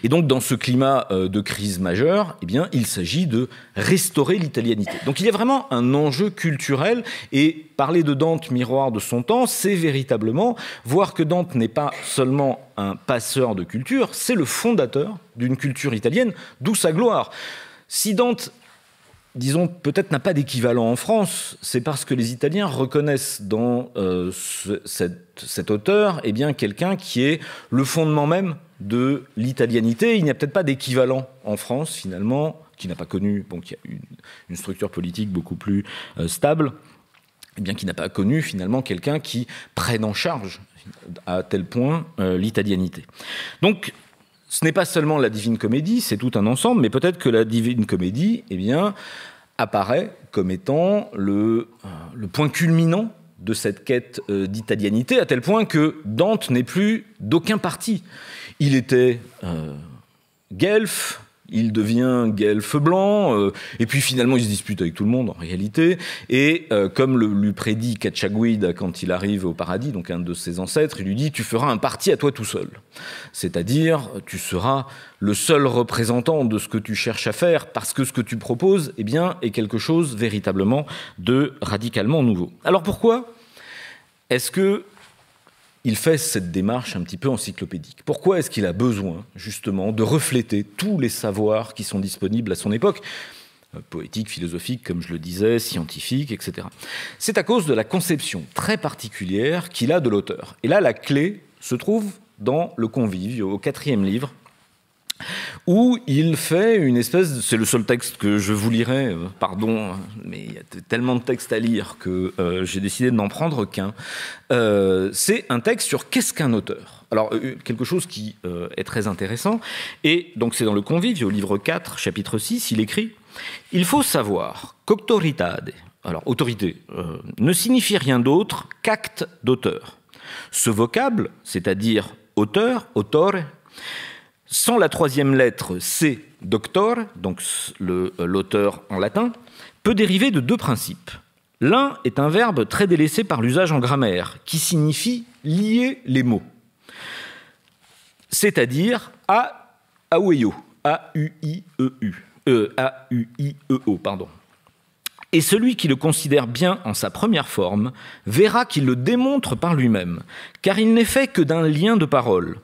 et donc, dans ce climat euh, de crise majeure, eh bien, il s'agit de restaurer l'italianité. Donc, il y a vraiment un enjeu culturel. Et parler de Dante, miroir de son temps, c'est véritablement voir que Dante n'est pas seulement un passeur de culture, c'est le fondateur d'une culture italienne, d'où sa gloire. Si Dante disons, peut-être n'a pas d'équivalent en France, c'est parce que les Italiens reconnaissent dans euh, cet, auteur eh bien quelqu'un qui est le fondement même de l'italianité. Il n'y a peut-être pas d'équivalent en France, finalement, qui n'a pas connu, bon, qui a une, structure politique beaucoup plus euh, stable, et eh bien, qui n'a pas connu, finalement, quelqu'un qui prenne en charge à tel point euh, l'italianité. Donc, ce n'est pas seulement la Divine Comédie, c'est tout un ensemble, mais peut-être que la Divine Comédie, eh bien, apparaît comme étant le euh, point culminant de cette quête euh, d'italianité, à tel point que Dante n'est plus d'aucun parti. Il était euh, guelfe, il devient guelfe blanc, euh, et puis finalement il se dispute avec tout le monde en réalité, et euh, comme le, lui prédit Kachaguid quand il arrive au paradis, donc un de ses ancêtres, il lui dit tu feras un parti à toi tout seul, c'est-à-dire tu seras le seul représentant de ce que tu cherches à faire, parce que ce que tu proposes, eh bien, est quelque chose véritablement de radicalement nouveau. Alors pourquoi est-ce que il fait cette démarche un petit peu encyclopédique. Pourquoi est-ce qu'il a besoin, justement, de refléter tous les savoirs qui sont disponibles à son époque euh, poétique, philosophique, comme je le disais, scientifique, etc. C'est à cause de la conception très particulière qu'il a de l'auteur. Et là, la clé se trouve dans Le Convive, au quatrième livre, où il fait une espèce, c'est le seul texte que je vous lirai, euh, pardon, mais il y a tellement de textes à lire que euh, j'ai décidé de n'en prendre qu'un. Euh, c'est un texte sur qu'est-ce qu'un auteur. Alors, quelque chose qui est très intéressant, et donc c'est dans le Convive, au livre 4, chapitre 6, il écrit Il faut savoir qu'autoritade, alors autorité, ne signifie rien d'autre qu'acte d'auteur. Ce vocable, c'est-à-dire auteur, autore », sans la troisième lettre C, doctor, donc euh, l'auteur en latin, peut dériver de deux principes. L'un est un verbe très délaissé par l'usage en grammaire, qui signifie lier les mots, c'est-à-dire a aueo, a e pardon. Et celui qui le considère bien en sa première forme verra qu'il le démontre par lui-même, car il n'est fait que d'un lien de parole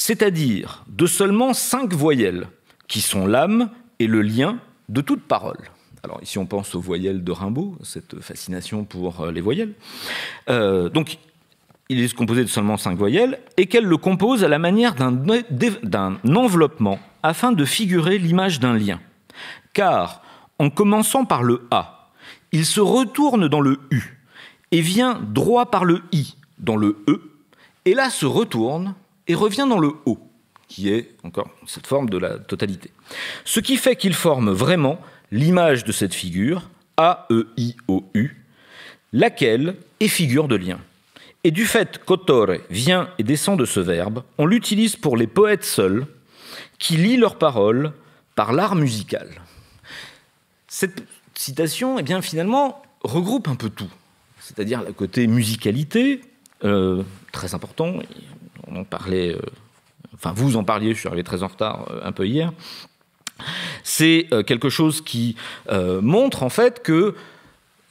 c'est-à-dire de seulement cinq voyelles, qui sont l'âme et le lien de toute parole. Alors ici on pense aux voyelles de Rimbaud, cette fascination pour euh, les voyelles. Euh, donc il est composé de seulement cinq voyelles et qu'elle le compose à la manière d'un enveloppement afin de figurer l'image d'un lien. Car en commençant par le A, il se retourne dans le U et vient droit par le I dans le E et là se retourne et revient dans le haut, qui est encore cette forme de la totalité. Ce qui fait qu'il forme vraiment l'image de cette figure, A-E-I-O-U, laquelle est figure de lien. Et du fait qu'Ottore vient et descend de ce verbe, on l'utilise pour les poètes seuls qui lient leurs paroles par l'art musical. Cette citation, eh bien, finalement, regroupe un peu tout, c'est-à-dire le côté musicalité, euh, très important, on parlait, euh, enfin vous en parliez, je suis arrivé très en retard euh, un peu hier, c'est euh, quelque chose qui montre en fait que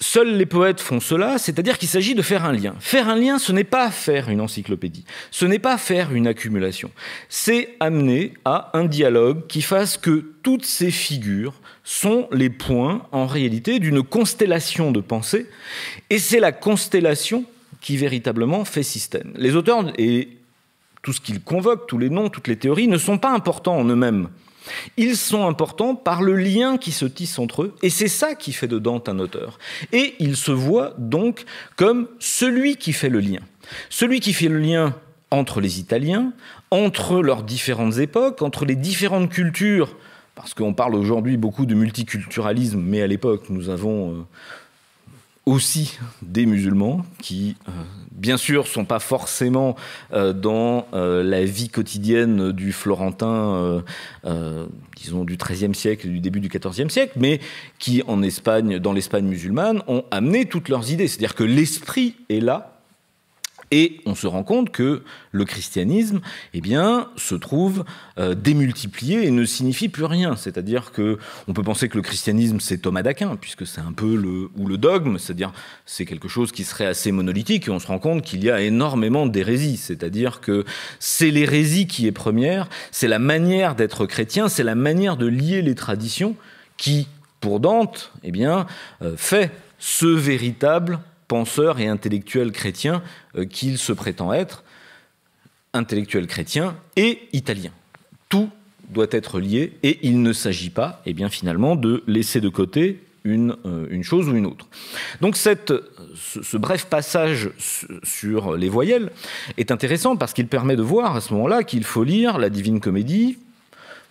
Seuls les poètes font cela, c'est-à-dire qu'il s'agit de faire un lien. Faire un lien, ce n'est pas faire une encyclopédie, ce n'est pas faire une accumulation, c'est amener à un dialogue qui fasse que toutes ces figures sont les points, en réalité, d'une constellation de pensées, et c'est la constellation qui véritablement fait système. Les auteurs, et tout ce qu'ils convoquent, tous les noms, toutes les théories, ne sont pas importants en eux-mêmes. Ils sont importants par le lien qui se tisse entre eux, et c'est ça qui fait de Dante un auteur. Et il se voit donc comme celui qui fait le lien. Celui qui fait le lien entre les Italiens, entre leurs différentes époques, entre les différentes cultures, parce qu'on parle aujourd'hui beaucoup de multiculturalisme, mais à l'époque, nous avons euh, aussi des musulmans qui, euh, bien sûr, sont pas forcément euh, dans euh, la vie quotidienne du Florentin, disons du XIIIe siècle, du début du XIVe siècle, mais qui en Espagne, dans l'Espagne musulmane, ont amené toutes leurs idées. C'est-à-dire que l'esprit est là et on se rend compte que le christianisme, eh bien, se trouve euh, démultiplié et ne signifie plus rien. C'est-à-dire que on peut penser que le christianisme c'est Thomas d'Aquin, puisque c'est un peu le ou le dogme, c'est-à-dire c'est quelque chose qui serait assez monolithique. Et on se rend compte qu'il y a énormément d'hérésies. C'est-à-dire que c'est l'hérésie qui est première, c'est la manière d'être chrétien, c'est la manière de lier les traditions qui, pour Dante, eh bien, euh, fait ce véritable penseur et intellectuel chrétien euh, qu'il se prétend être, intellectuel chrétien et italien. Tout doit être lié et il ne s'agit pas, eh bien finalement, de laisser de côté une, euh, une chose ou une autre. Donc cette, ce, bref passage sur les voyelles est intéressant parce qu'il permet de voir à ce moment-là qu'il faut lire la Divine Comédie,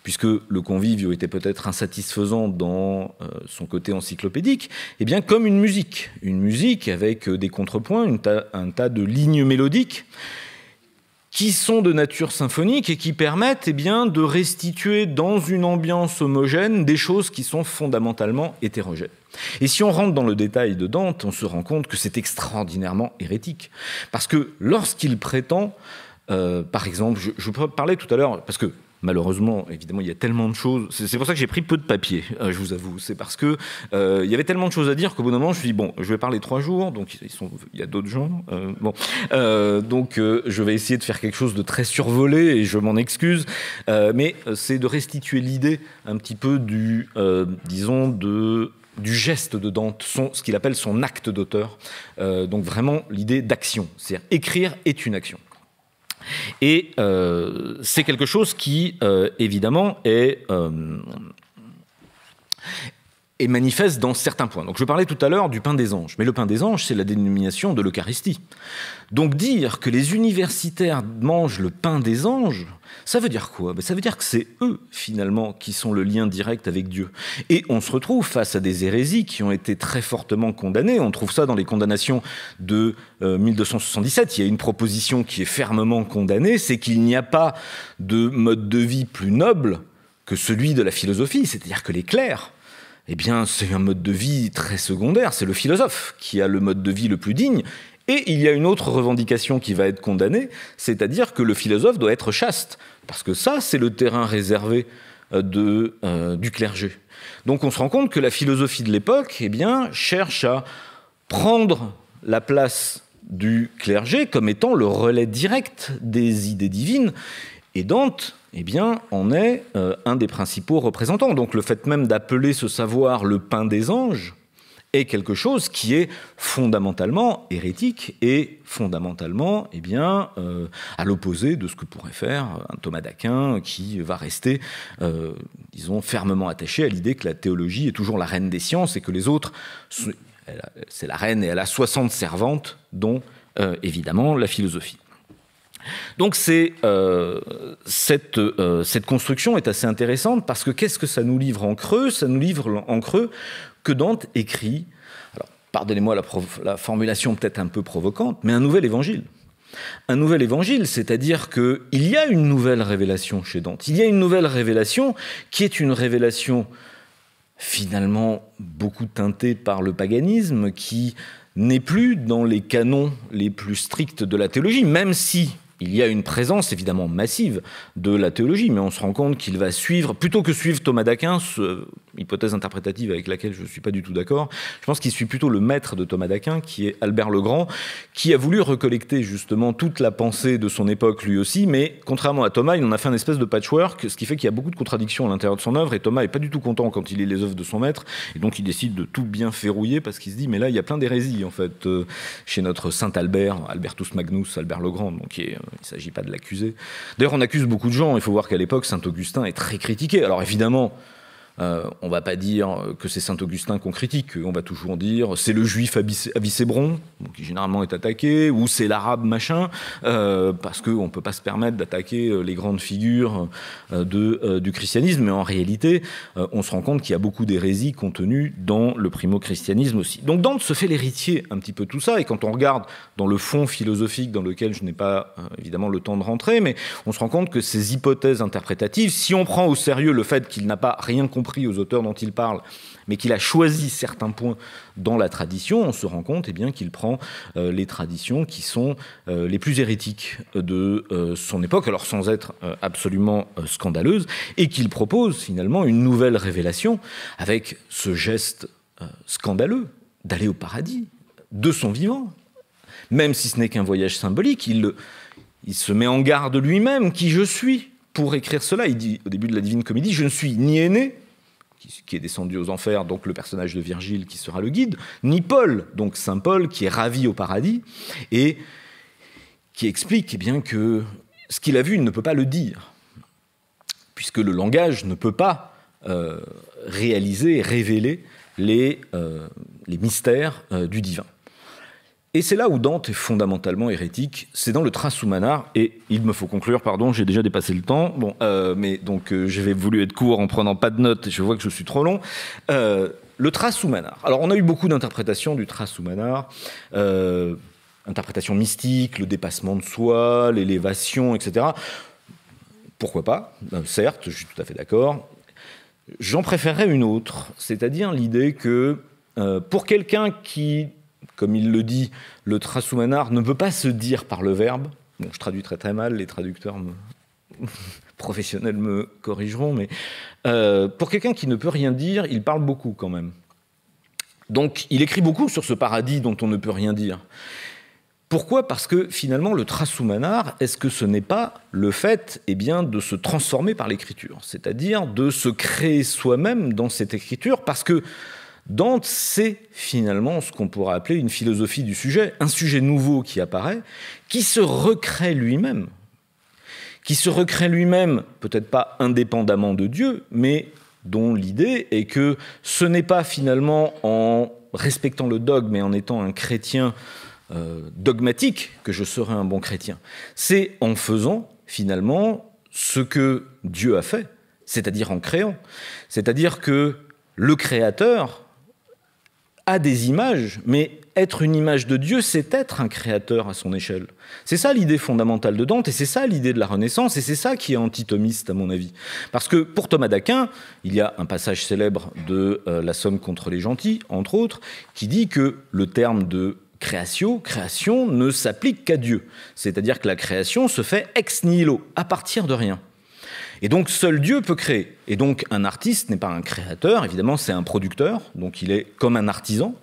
puisque le convive était peut-être insatisfaisant dans euh, son côté encyclopédique, eh bien comme une musique, une musique avec euh, des contrepoints, un tas de lignes mélodiques qui sont de nature symphonique et qui permettent eh bien, de restituer dans une ambiance homogène des choses qui sont fondamentalement hétérogènes. Et si on rentre dans le détail de Dante, on se rend compte que c'est extraordinairement hérétique. Parce que lorsqu'il prétend, euh, par exemple, je, je parlais tout à l'heure, parce que malheureusement, évidemment, il y a tellement de choses. C'est pour ça que j'ai pris peu de papier, euh, je vous avoue. C'est parce que euh, il y avait tellement de choses à dire qu'au bout d'un moment, je me suis dit, bon, je vais parler trois jours, donc il y a d'autres gens. Euh, bon, donc je vais essayer de faire quelque chose de très survolé et je m'en excuse, mais c'est de restituer l'idée un petit peu du, disons, du geste de Dante, ce qu'il appelle son acte d'auteur. donc vraiment l'idée d'action, c'est-à-dire écrire est une action. Et euh, c'est quelque chose qui, euh, évidemment, euh, est, manifeste dans certains points. Donc je parlais tout à l'heure du pain des anges, mais le pain des anges, c'est la dénomination de l'Eucharistie. Donc dire que les universitaires mangent le pain des anges, ça veut dire quoi ben, Ça veut dire que c'est eux, finalement, qui sont le lien direct avec Dieu. Et on se retrouve face à des hérésies qui ont été très fortement condamnées. On trouve ça dans les condamnations de 1277. Euh, Il y a une proposition qui est fermement condamnée, c'est qu'il n'y a pas de mode de vie plus noble que celui de la philosophie, c'est-à-dire que les clercs eh bien, c'est un mode de vie très secondaire. C'est le philosophe qui a le mode de vie le plus digne et il y a une autre revendication qui va être condamnée, c'est-à-dire que le philosophe doit être chaste, parce que ça, c'est le terrain réservé euh, euh, du clergé. Donc on se rend compte que la philosophie de l'époque eh bien, cherche à prendre la place du clergé comme étant le relais direct des idées divines. Et Dante eh bien, en est euh, un des principaux représentants. Donc le fait même d'appeler ce savoir le pain des anges, est quelque chose qui est fondamentalement hérétique et fondamentalement eh bien, euh, à l'opposé de ce que pourrait faire un Thomas d'Aquin qui va rester, euh, disons, fermement attaché à l'idée que la théologie est toujours la reine des sciences et que les autres, c'est la reine et elle a 60 servantes, dont euh, évidemment la philosophie. Donc cette, cette, construction est assez intéressante parce que qu'est-ce que ça nous livre en creux Ça nous livre en creux que Dante écrit, alors pardonnez-moi la, la formulation peut-être un peu provocante, mais un nouvel évangile. Un nouvel évangile, c'est-à-dire qu'il y a une nouvelle révélation chez Dante. Il y a une nouvelle révélation qui est une révélation finalement beaucoup teintée par le paganisme, qui n'est plus dans les canons les plus stricts de la théologie, même si il y a une présence évidemment massive de la théologie, mais on se rend compte qu'il va suivre, plutôt que suivre Thomas d'Aquin, hypothèse interprétative avec laquelle je ne suis pas du tout d'accord, je pense qu'il suit plutôt le maître de Thomas d'Aquin, qui est Albert le Grand, qui a voulu recollecter justement toute la pensée de son époque lui aussi, mais contrairement à Thomas, il en a fait un espèce de patchwork, ce qui fait qu'il y a beaucoup de contradictions à l'intérieur de son œuvre, et Thomas n'est pas du tout content quand il lit les œuvres de son maître, et donc il décide de tout bien ferrouiller, parce qu'il se dit, mais là, il y a plein d'hérésies, en fait, euh, chez notre Saint Albert, Albertus Magnus, Albert le Grand, donc qui est euh, il ne s'agit pas de l'accuser. D'ailleurs, on accuse beaucoup de gens. Il faut voir qu'à l'époque, Saint-Augustin est très critiqué. Alors évidemment, on euh, on va pas dire que c'est Saint-Augustin qu'on critique, on va toujours dire c'est le juif à qui généralement est attaqué, ou c'est l'arabe machin, euh, parce qu'on ne peut pas se permettre d'attaquer euh, les grandes figures de, du christianisme, mais en réalité, on se rend compte qu'il y a beaucoup d'hérésies contenues dans le primo-christianisme aussi. Donc Dante se fait l'héritier un petit peu tout ça, et quand on regarde dans le fond philosophique dans lequel je n'ai pas évidemment le temps de rentrer, mais on se rend compte que ces hypothèses interprétatives, si on prend au sérieux le fait qu'il n'a pas rien compris, aux auteurs dont il parle, mais qu'il a choisi certains points dans la tradition, on se rend compte et eh bien, qu'il prend euh, les traditions qui sont euh, les plus hérétiques de euh, son époque, alors sans être absolument scandaleuse, et qu'il propose finalement une nouvelle révélation avec ce geste scandaleux d'aller au paradis de son vivant. Même si ce n'est qu'un voyage symbolique, il, il se met en garde lui-même, qui je suis, pour écrire cela. Il dit au début de la Divine Comédie, je ne suis ni aîné, qui, est descendu aux enfers, donc le personnage de Virgile qui sera le guide, ni Paul, donc Saint Paul qui est ravi au paradis et qui explique eh bien que ce qu'il a vu, il ne peut pas le dire, puisque le langage ne peut pas euh, réaliser et révéler les, euh, mystères euh, du divin. Et c'est là où Dante est fondamentalement hérétique, c'est dans le Trasoumanar, et il me faut conclure, pardon, j'ai déjà dépassé le temps, bon, euh, mais donc euh, j'avais voulu être court en prenant pas de notes, je vois que je suis trop long. Euh, le Trasoumanar. Alors on a eu beaucoup d'interprétations du Trasoumanar euh, interprétation mystique, le dépassement de soi, l'élévation, etc. Pourquoi pas ben, Certes, je suis tout à fait d'accord. J'en préférerais une autre, c'est-à-dire l'idée que pour quelqu'un qui comme il le dit, le Trasoumanar ne peut pas se dire par le verbe. je traduis très très mal, les traducteurs professionnels me corrigeront, mais euh, pour quelqu'un qui ne peut rien dire, il parle beaucoup quand même. Donc il écrit beaucoup sur ce paradis dont on ne peut rien dire. Pourquoi Parce que finalement, le trasoumanar, est-ce que ce n'est pas le fait eh bien, de se transformer par l'écriture, c'est-à-dire de se créer soi-même dans cette écriture Parce que Dante, c'est finalement ce qu'on pourrait appeler une philosophie du sujet, un sujet nouveau qui apparaît, qui se recrée lui-même, qui se recrée lui-même, peut-être pas indépendamment de Dieu, mais dont l'idée est que ce n'est pas finalement en respectant le dogme et en étant un chrétien euh, dogmatique que je serai un bon chrétien. C'est en faisant finalement ce que Dieu a fait, c'est-à-dire en créant. C'est-à-dire que le créateur, a des images, mais être une image de Dieu, c'est être un créateur à son échelle. C'est ça l'idée fondamentale de Dante, et c'est ça l'idée de la Renaissance, et c'est ça qui est antithomiste à mon avis. Parce que pour Thomas d'Aquin, il y a un passage célèbre de euh, La Somme contre les gentils, entre autres, qui dit que le terme de créatio, création, ne s'applique qu'à Dieu. C'est-à-dire que la création se fait ex nihilo, à partir de rien. Et donc seul Dieu peut créer. Et donc un artiste n'est pas un créateur, évidemment c'est un producteur, donc il est comme un artisan.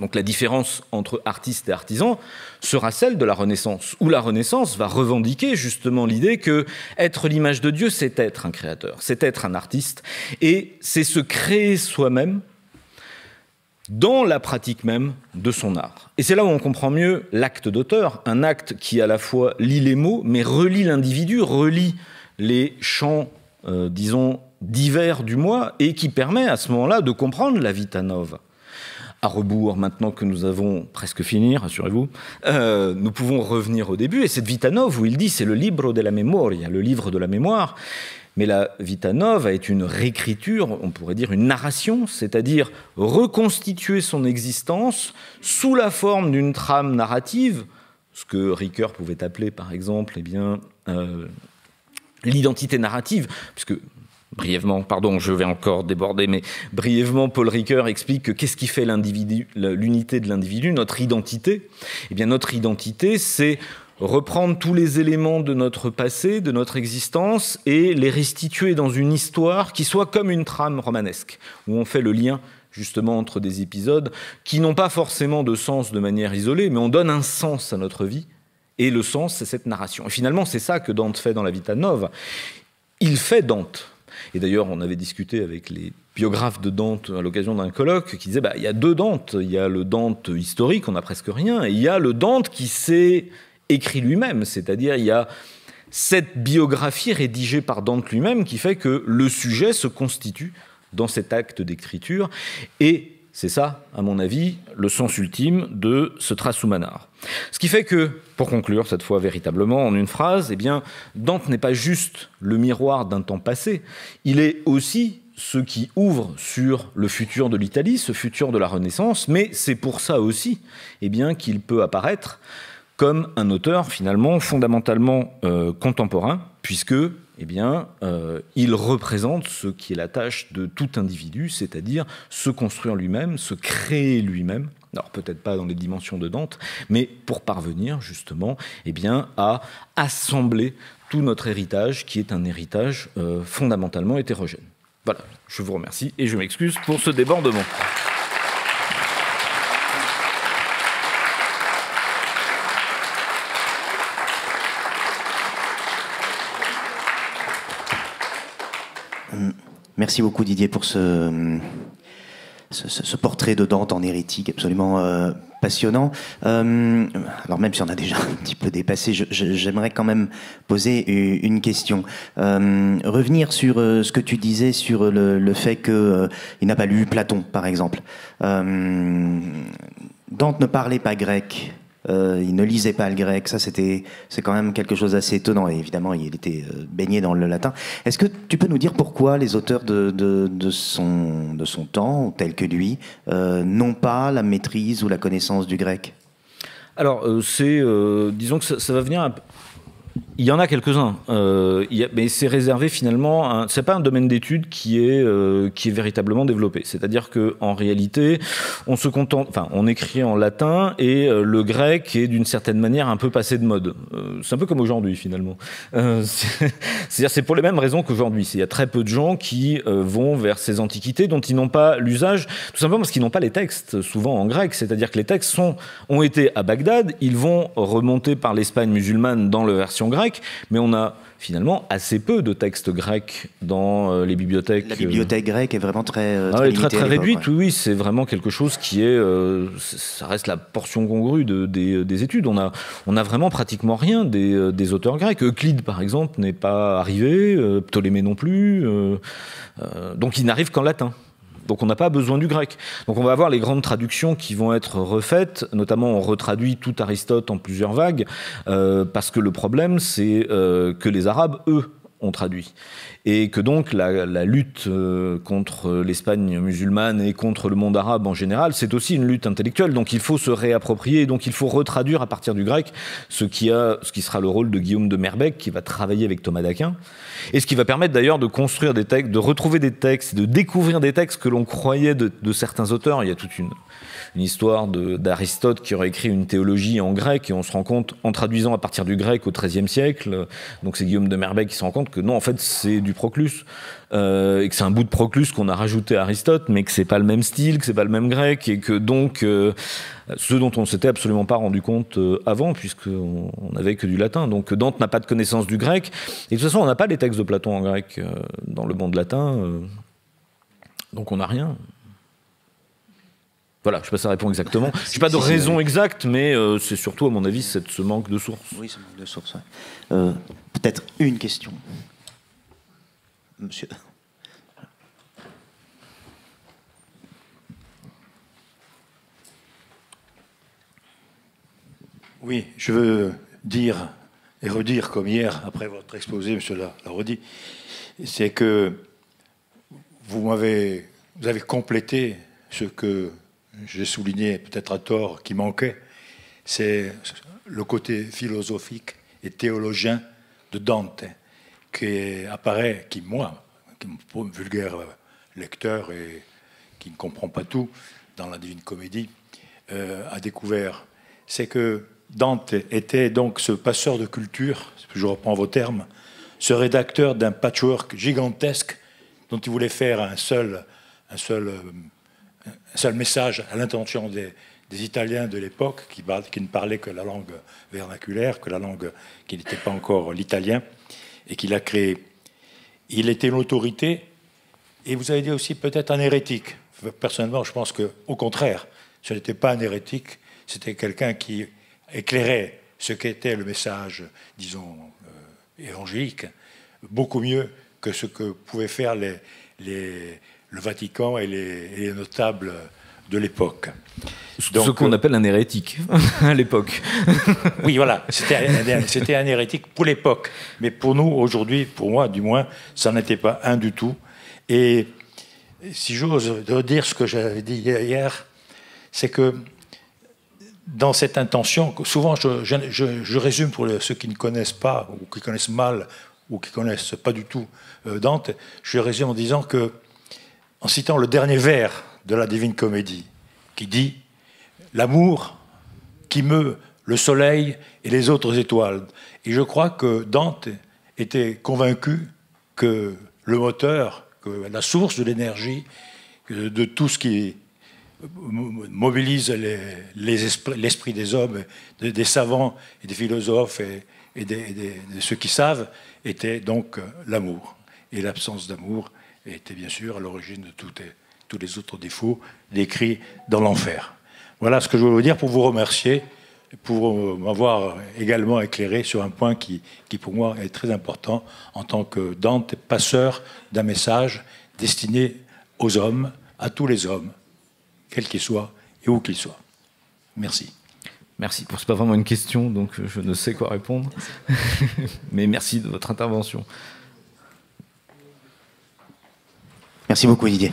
Donc la différence entre artiste et artisan sera celle de la Renaissance, où la Renaissance va revendiquer justement l'idée que être l'image de Dieu, c'est être un créateur, c'est être un artiste, et c'est se créer soi-même dans la pratique même de son art. Et c'est là où on comprend mieux l'acte d'auteur, un acte qui à la fois lit les mots, mais relie l'individu, relie les champs, euh, disons, divers du mois et qui permet à ce moment-là de comprendre la Vita Vitanov. À rebours, maintenant que nous avons presque fini, rassurez-vous, euh, nous pouvons revenir au début. Et cette Vita Vitanov, où il dit, c'est le libro de la memoria, le livre de la mémoire. Mais la Vita Nova est une réécriture, on pourrait dire une narration, c'est-à-dire reconstituer son existence sous la forme d'une trame narrative, ce que Ricoeur pouvait appeler par exemple eh bien, euh, l'identité narrative, puisque brièvement, pardon, je vais encore déborder, mais brièvement, Paul Ricoeur explique que qu'est-ce qui fait l'unité de l'individu, notre identité Eh bien, notre identité, c'est reprendre tous les éléments de notre passé, de notre existence, et les restituer dans une histoire qui soit comme une trame romanesque, où on fait le lien justement entre des épisodes qui n'ont pas forcément de sens de manière isolée, mais on donne un sens à notre vie et le sens, c'est cette narration. Et finalement, c'est ça que Dante fait dans la Vita Nova. Il fait Dante. Et d'ailleurs, on avait discuté avec les biographes de Dante à l'occasion d'un colloque qui disait :« bah, il y a deux Dantes. Il y a le Dante historique, on n'a presque rien, et il y a le Dante qui s'est écrit lui-même. C'est-à-dire, il y a cette biographie rédigée par Dante lui-même qui fait que le sujet se constitue dans cet acte d'écriture. Et c'est ça, à mon avis, le sens ultime de ce Trasoumanar. Ce qui fait que, pour conclure cette fois véritablement en une phrase, eh bien, Dante n'est pas juste le miroir d'un temps passé, il est aussi ce qui ouvre sur le futur de l'Italie, ce futur de la Renaissance, mais c'est pour ça aussi eh bien, qu'il peut apparaître comme un auteur finalement fondamentalement euh, contemporain, puisque eh bien, euh, il représente ce qui est la tâche de tout individu, c'est-à-dire se construire lui-même, se créer lui-même. Alors peut-être pas dans les dimensions de Dante, mais pour parvenir justement, eh bien, à assembler tout notre héritage, qui est un héritage euh, fondamentalement hétérogène. Voilà, je vous remercie et je m'excuse pour ce débordement. Merci beaucoup Didier pour ce, ce, portrait de Dante en hérétique absolument euh, passionnant. Euh, alors même si on a déjà un petit peu dépassé, j'aimerais quand même poser une question. Euh, revenir sur ce que tu disais sur le, fait qu'il n'a pas lu Platon par exemple. Dante ne parlait pas grec. Euh, il ne lisait pas le grec. Ça, c'était, c'est quand même quelque chose d'assez étonnant. Et évidemment, il était euh, baigné dans le latin. Est-ce que tu peux nous dire pourquoi les auteurs de, de, son, de son temps, tels que lui, euh, n'ont pas la maîtrise ou la connaissance du grec Alors, c'est, disons que ça, va venir un il y en a quelques-uns, euh, mais c'est réservé finalement. C'est pas un domaine d'étude qui est euh, qui est véritablement développé. C'est-à-dire que en réalité, on se contente, enfin, on écrit en latin et euh, le grec est d'une certaine manière un peu passé de mode. c'est un peu comme aujourd'hui finalement. C'est-à-dire c'est pour les mêmes raisons qu'aujourd'hui. Il y a très peu de gens qui vont vers ces antiquités dont ils n'ont pas l'usage, tout simplement parce qu'ils n'ont pas les textes souvent en grec. C'est-à-dire que les textes sont ont été à Bagdad, ils vont remonter par l'Espagne musulmane dans le version grec, grecque, mais on a finalement assez peu de textes grecs dans euh, les bibliothèques. La euh. bibliothèque grecque est vraiment très euh, ah très, réduite. Oui, c'est vraiment quelque chose qui est, ça reste la portion congrue des, études. On a on a vraiment pratiquement rien des, auteurs grecs. Euclide par exemple n'est pas arrivé, Ptolémée non plus, donc il n'arrive qu'en latin donc on n'a pas besoin du grec. Donc on va avoir les grandes traductions qui vont être refaites, notamment on retraduit tout Aristote en plusieurs vagues, euh, parce que le problème c'est euh, que les Arabes, eux, on traduit. Et que donc la, lutte euh, contre l'Espagne musulmane et contre le monde arabe en général, c'est aussi une lutte intellectuelle. Donc il faut se réapproprier, donc il faut retraduire à partir du grec ce qui, a, ce qui sera le rôle de Guillaume de Merbeck, qui va travailler avec Thomas d'Aquin, et ce qui va permettre d'ailleurs de construire des textes, de retrouver des textes, de découvrir des textes que l'on croyait de, de certains auteurs. Il y a toute une une histoire d'Aristote qui aurait écrit une théologie en grec, et on se rend compte, en traduisant à partir du grec au XIIIe siècle, donc c'est Guillaume de Merbeck qui se rend compte que non, en fait, c'est du Proclus, euh, et que c'est un bout de Proclus qu'on a rajouté à Aristote, mais que c'est pas le même style, que c'est pas le même grec, et que donc, euh, ce dont on s'était absolument pas rendu compte euh, avant, puisqu'on n'avait que du latin. Donc Dante n'a pas de connaissance du grec, et de toute façon, on n'a pas les textes de Platon en grec dans le monde latin, donc on n'a rien. Voilà, je ne sais pas si ça répond exactement. Je n'ai pas de raison exacte, mais euh, c'est surtout, à mon avis, cette, ce manque de sources. Oui, ce manque de sources. Euh, peut-être une question. Monsieur. Oui, je veux dire et redire, comme hier, après votre exposé, monsieur l'a redit, c'est que vous m'avez, vous avez complété ce que j'ai souligné peut-être à tort, qui manquait, c'est le côté philosophique et théologien de Dante, qui apparaît, qui moi, qui vulgaire lecteur et qui ne comprend pas tout dans la Divine Comédie, euh, a découvert, c'est que Dante était donc ce passeur de culture, je reprends vos termes, ce rédacteur d'un patchwork gigantesque dont il voulait faire un seul, un seul euh, un seul message à l'intention des, Italiens de l'époque qui, qui, ne parlaient que la langue vernaculaire, que la langue qui n'était pas encore l'italien, et qu'il a créé. Il était une autorité et vous avez dit aussi peut-être un hérétique. Personnellement, je pense que, au contraire, ce n'était pas un hérétique, c'était quelqu'un qui éclairait ce qu'était le message, disons, euh, évangélique, beaucoup mieux que ce que pouvaient faire les, les, le Vatican et les, notables de l'époque. Ce qu'on euh, appelle un hérétique à l'époque. oui, voilà, c'était un, hérétique pour l'époque. Mais pour nous, aujourd'hui, pour moi du moins, ça n'était pas un du tout. Et si j'ose dire ce que j'avais dit hier, c'est que dans cette intention, souvent je, je, résume pour ceux qui ne connaissent pas ou qui connaissent mal ou qui connaissent pas du tout euh, Dante, je résume en disant que en citant le dernier vers de la Divine Comédie, qui dit L'amour qui meut le soleil et les autres étoiles. Et je crois que Dante était convaincu que le moteur, que la source de l'énergie, de tout ce qui mobilise l'esprit des hommes, des, savants et des philosophes et, de ceux qui savent, était donc l'amour. Et l'absence d'amour et était bien sûr à l'origine de tous les autres défauts décrits dans l'enfer. Voilà ce que je voulais vous dire pour vous remercier, pour euh, m'avoir également éclairé sur un point qui, qui, pour moi est très important en tant que Dante, passeur d'un message destiné aux hommes, à tous les hommes, quels qu'ils soient et où qu'ils soient. Merci. Merci. Pour n'est pas vraiment une question, donc je ne sais quoi répondre. Mais merci de votre intervention. Merci beaucoup Didier.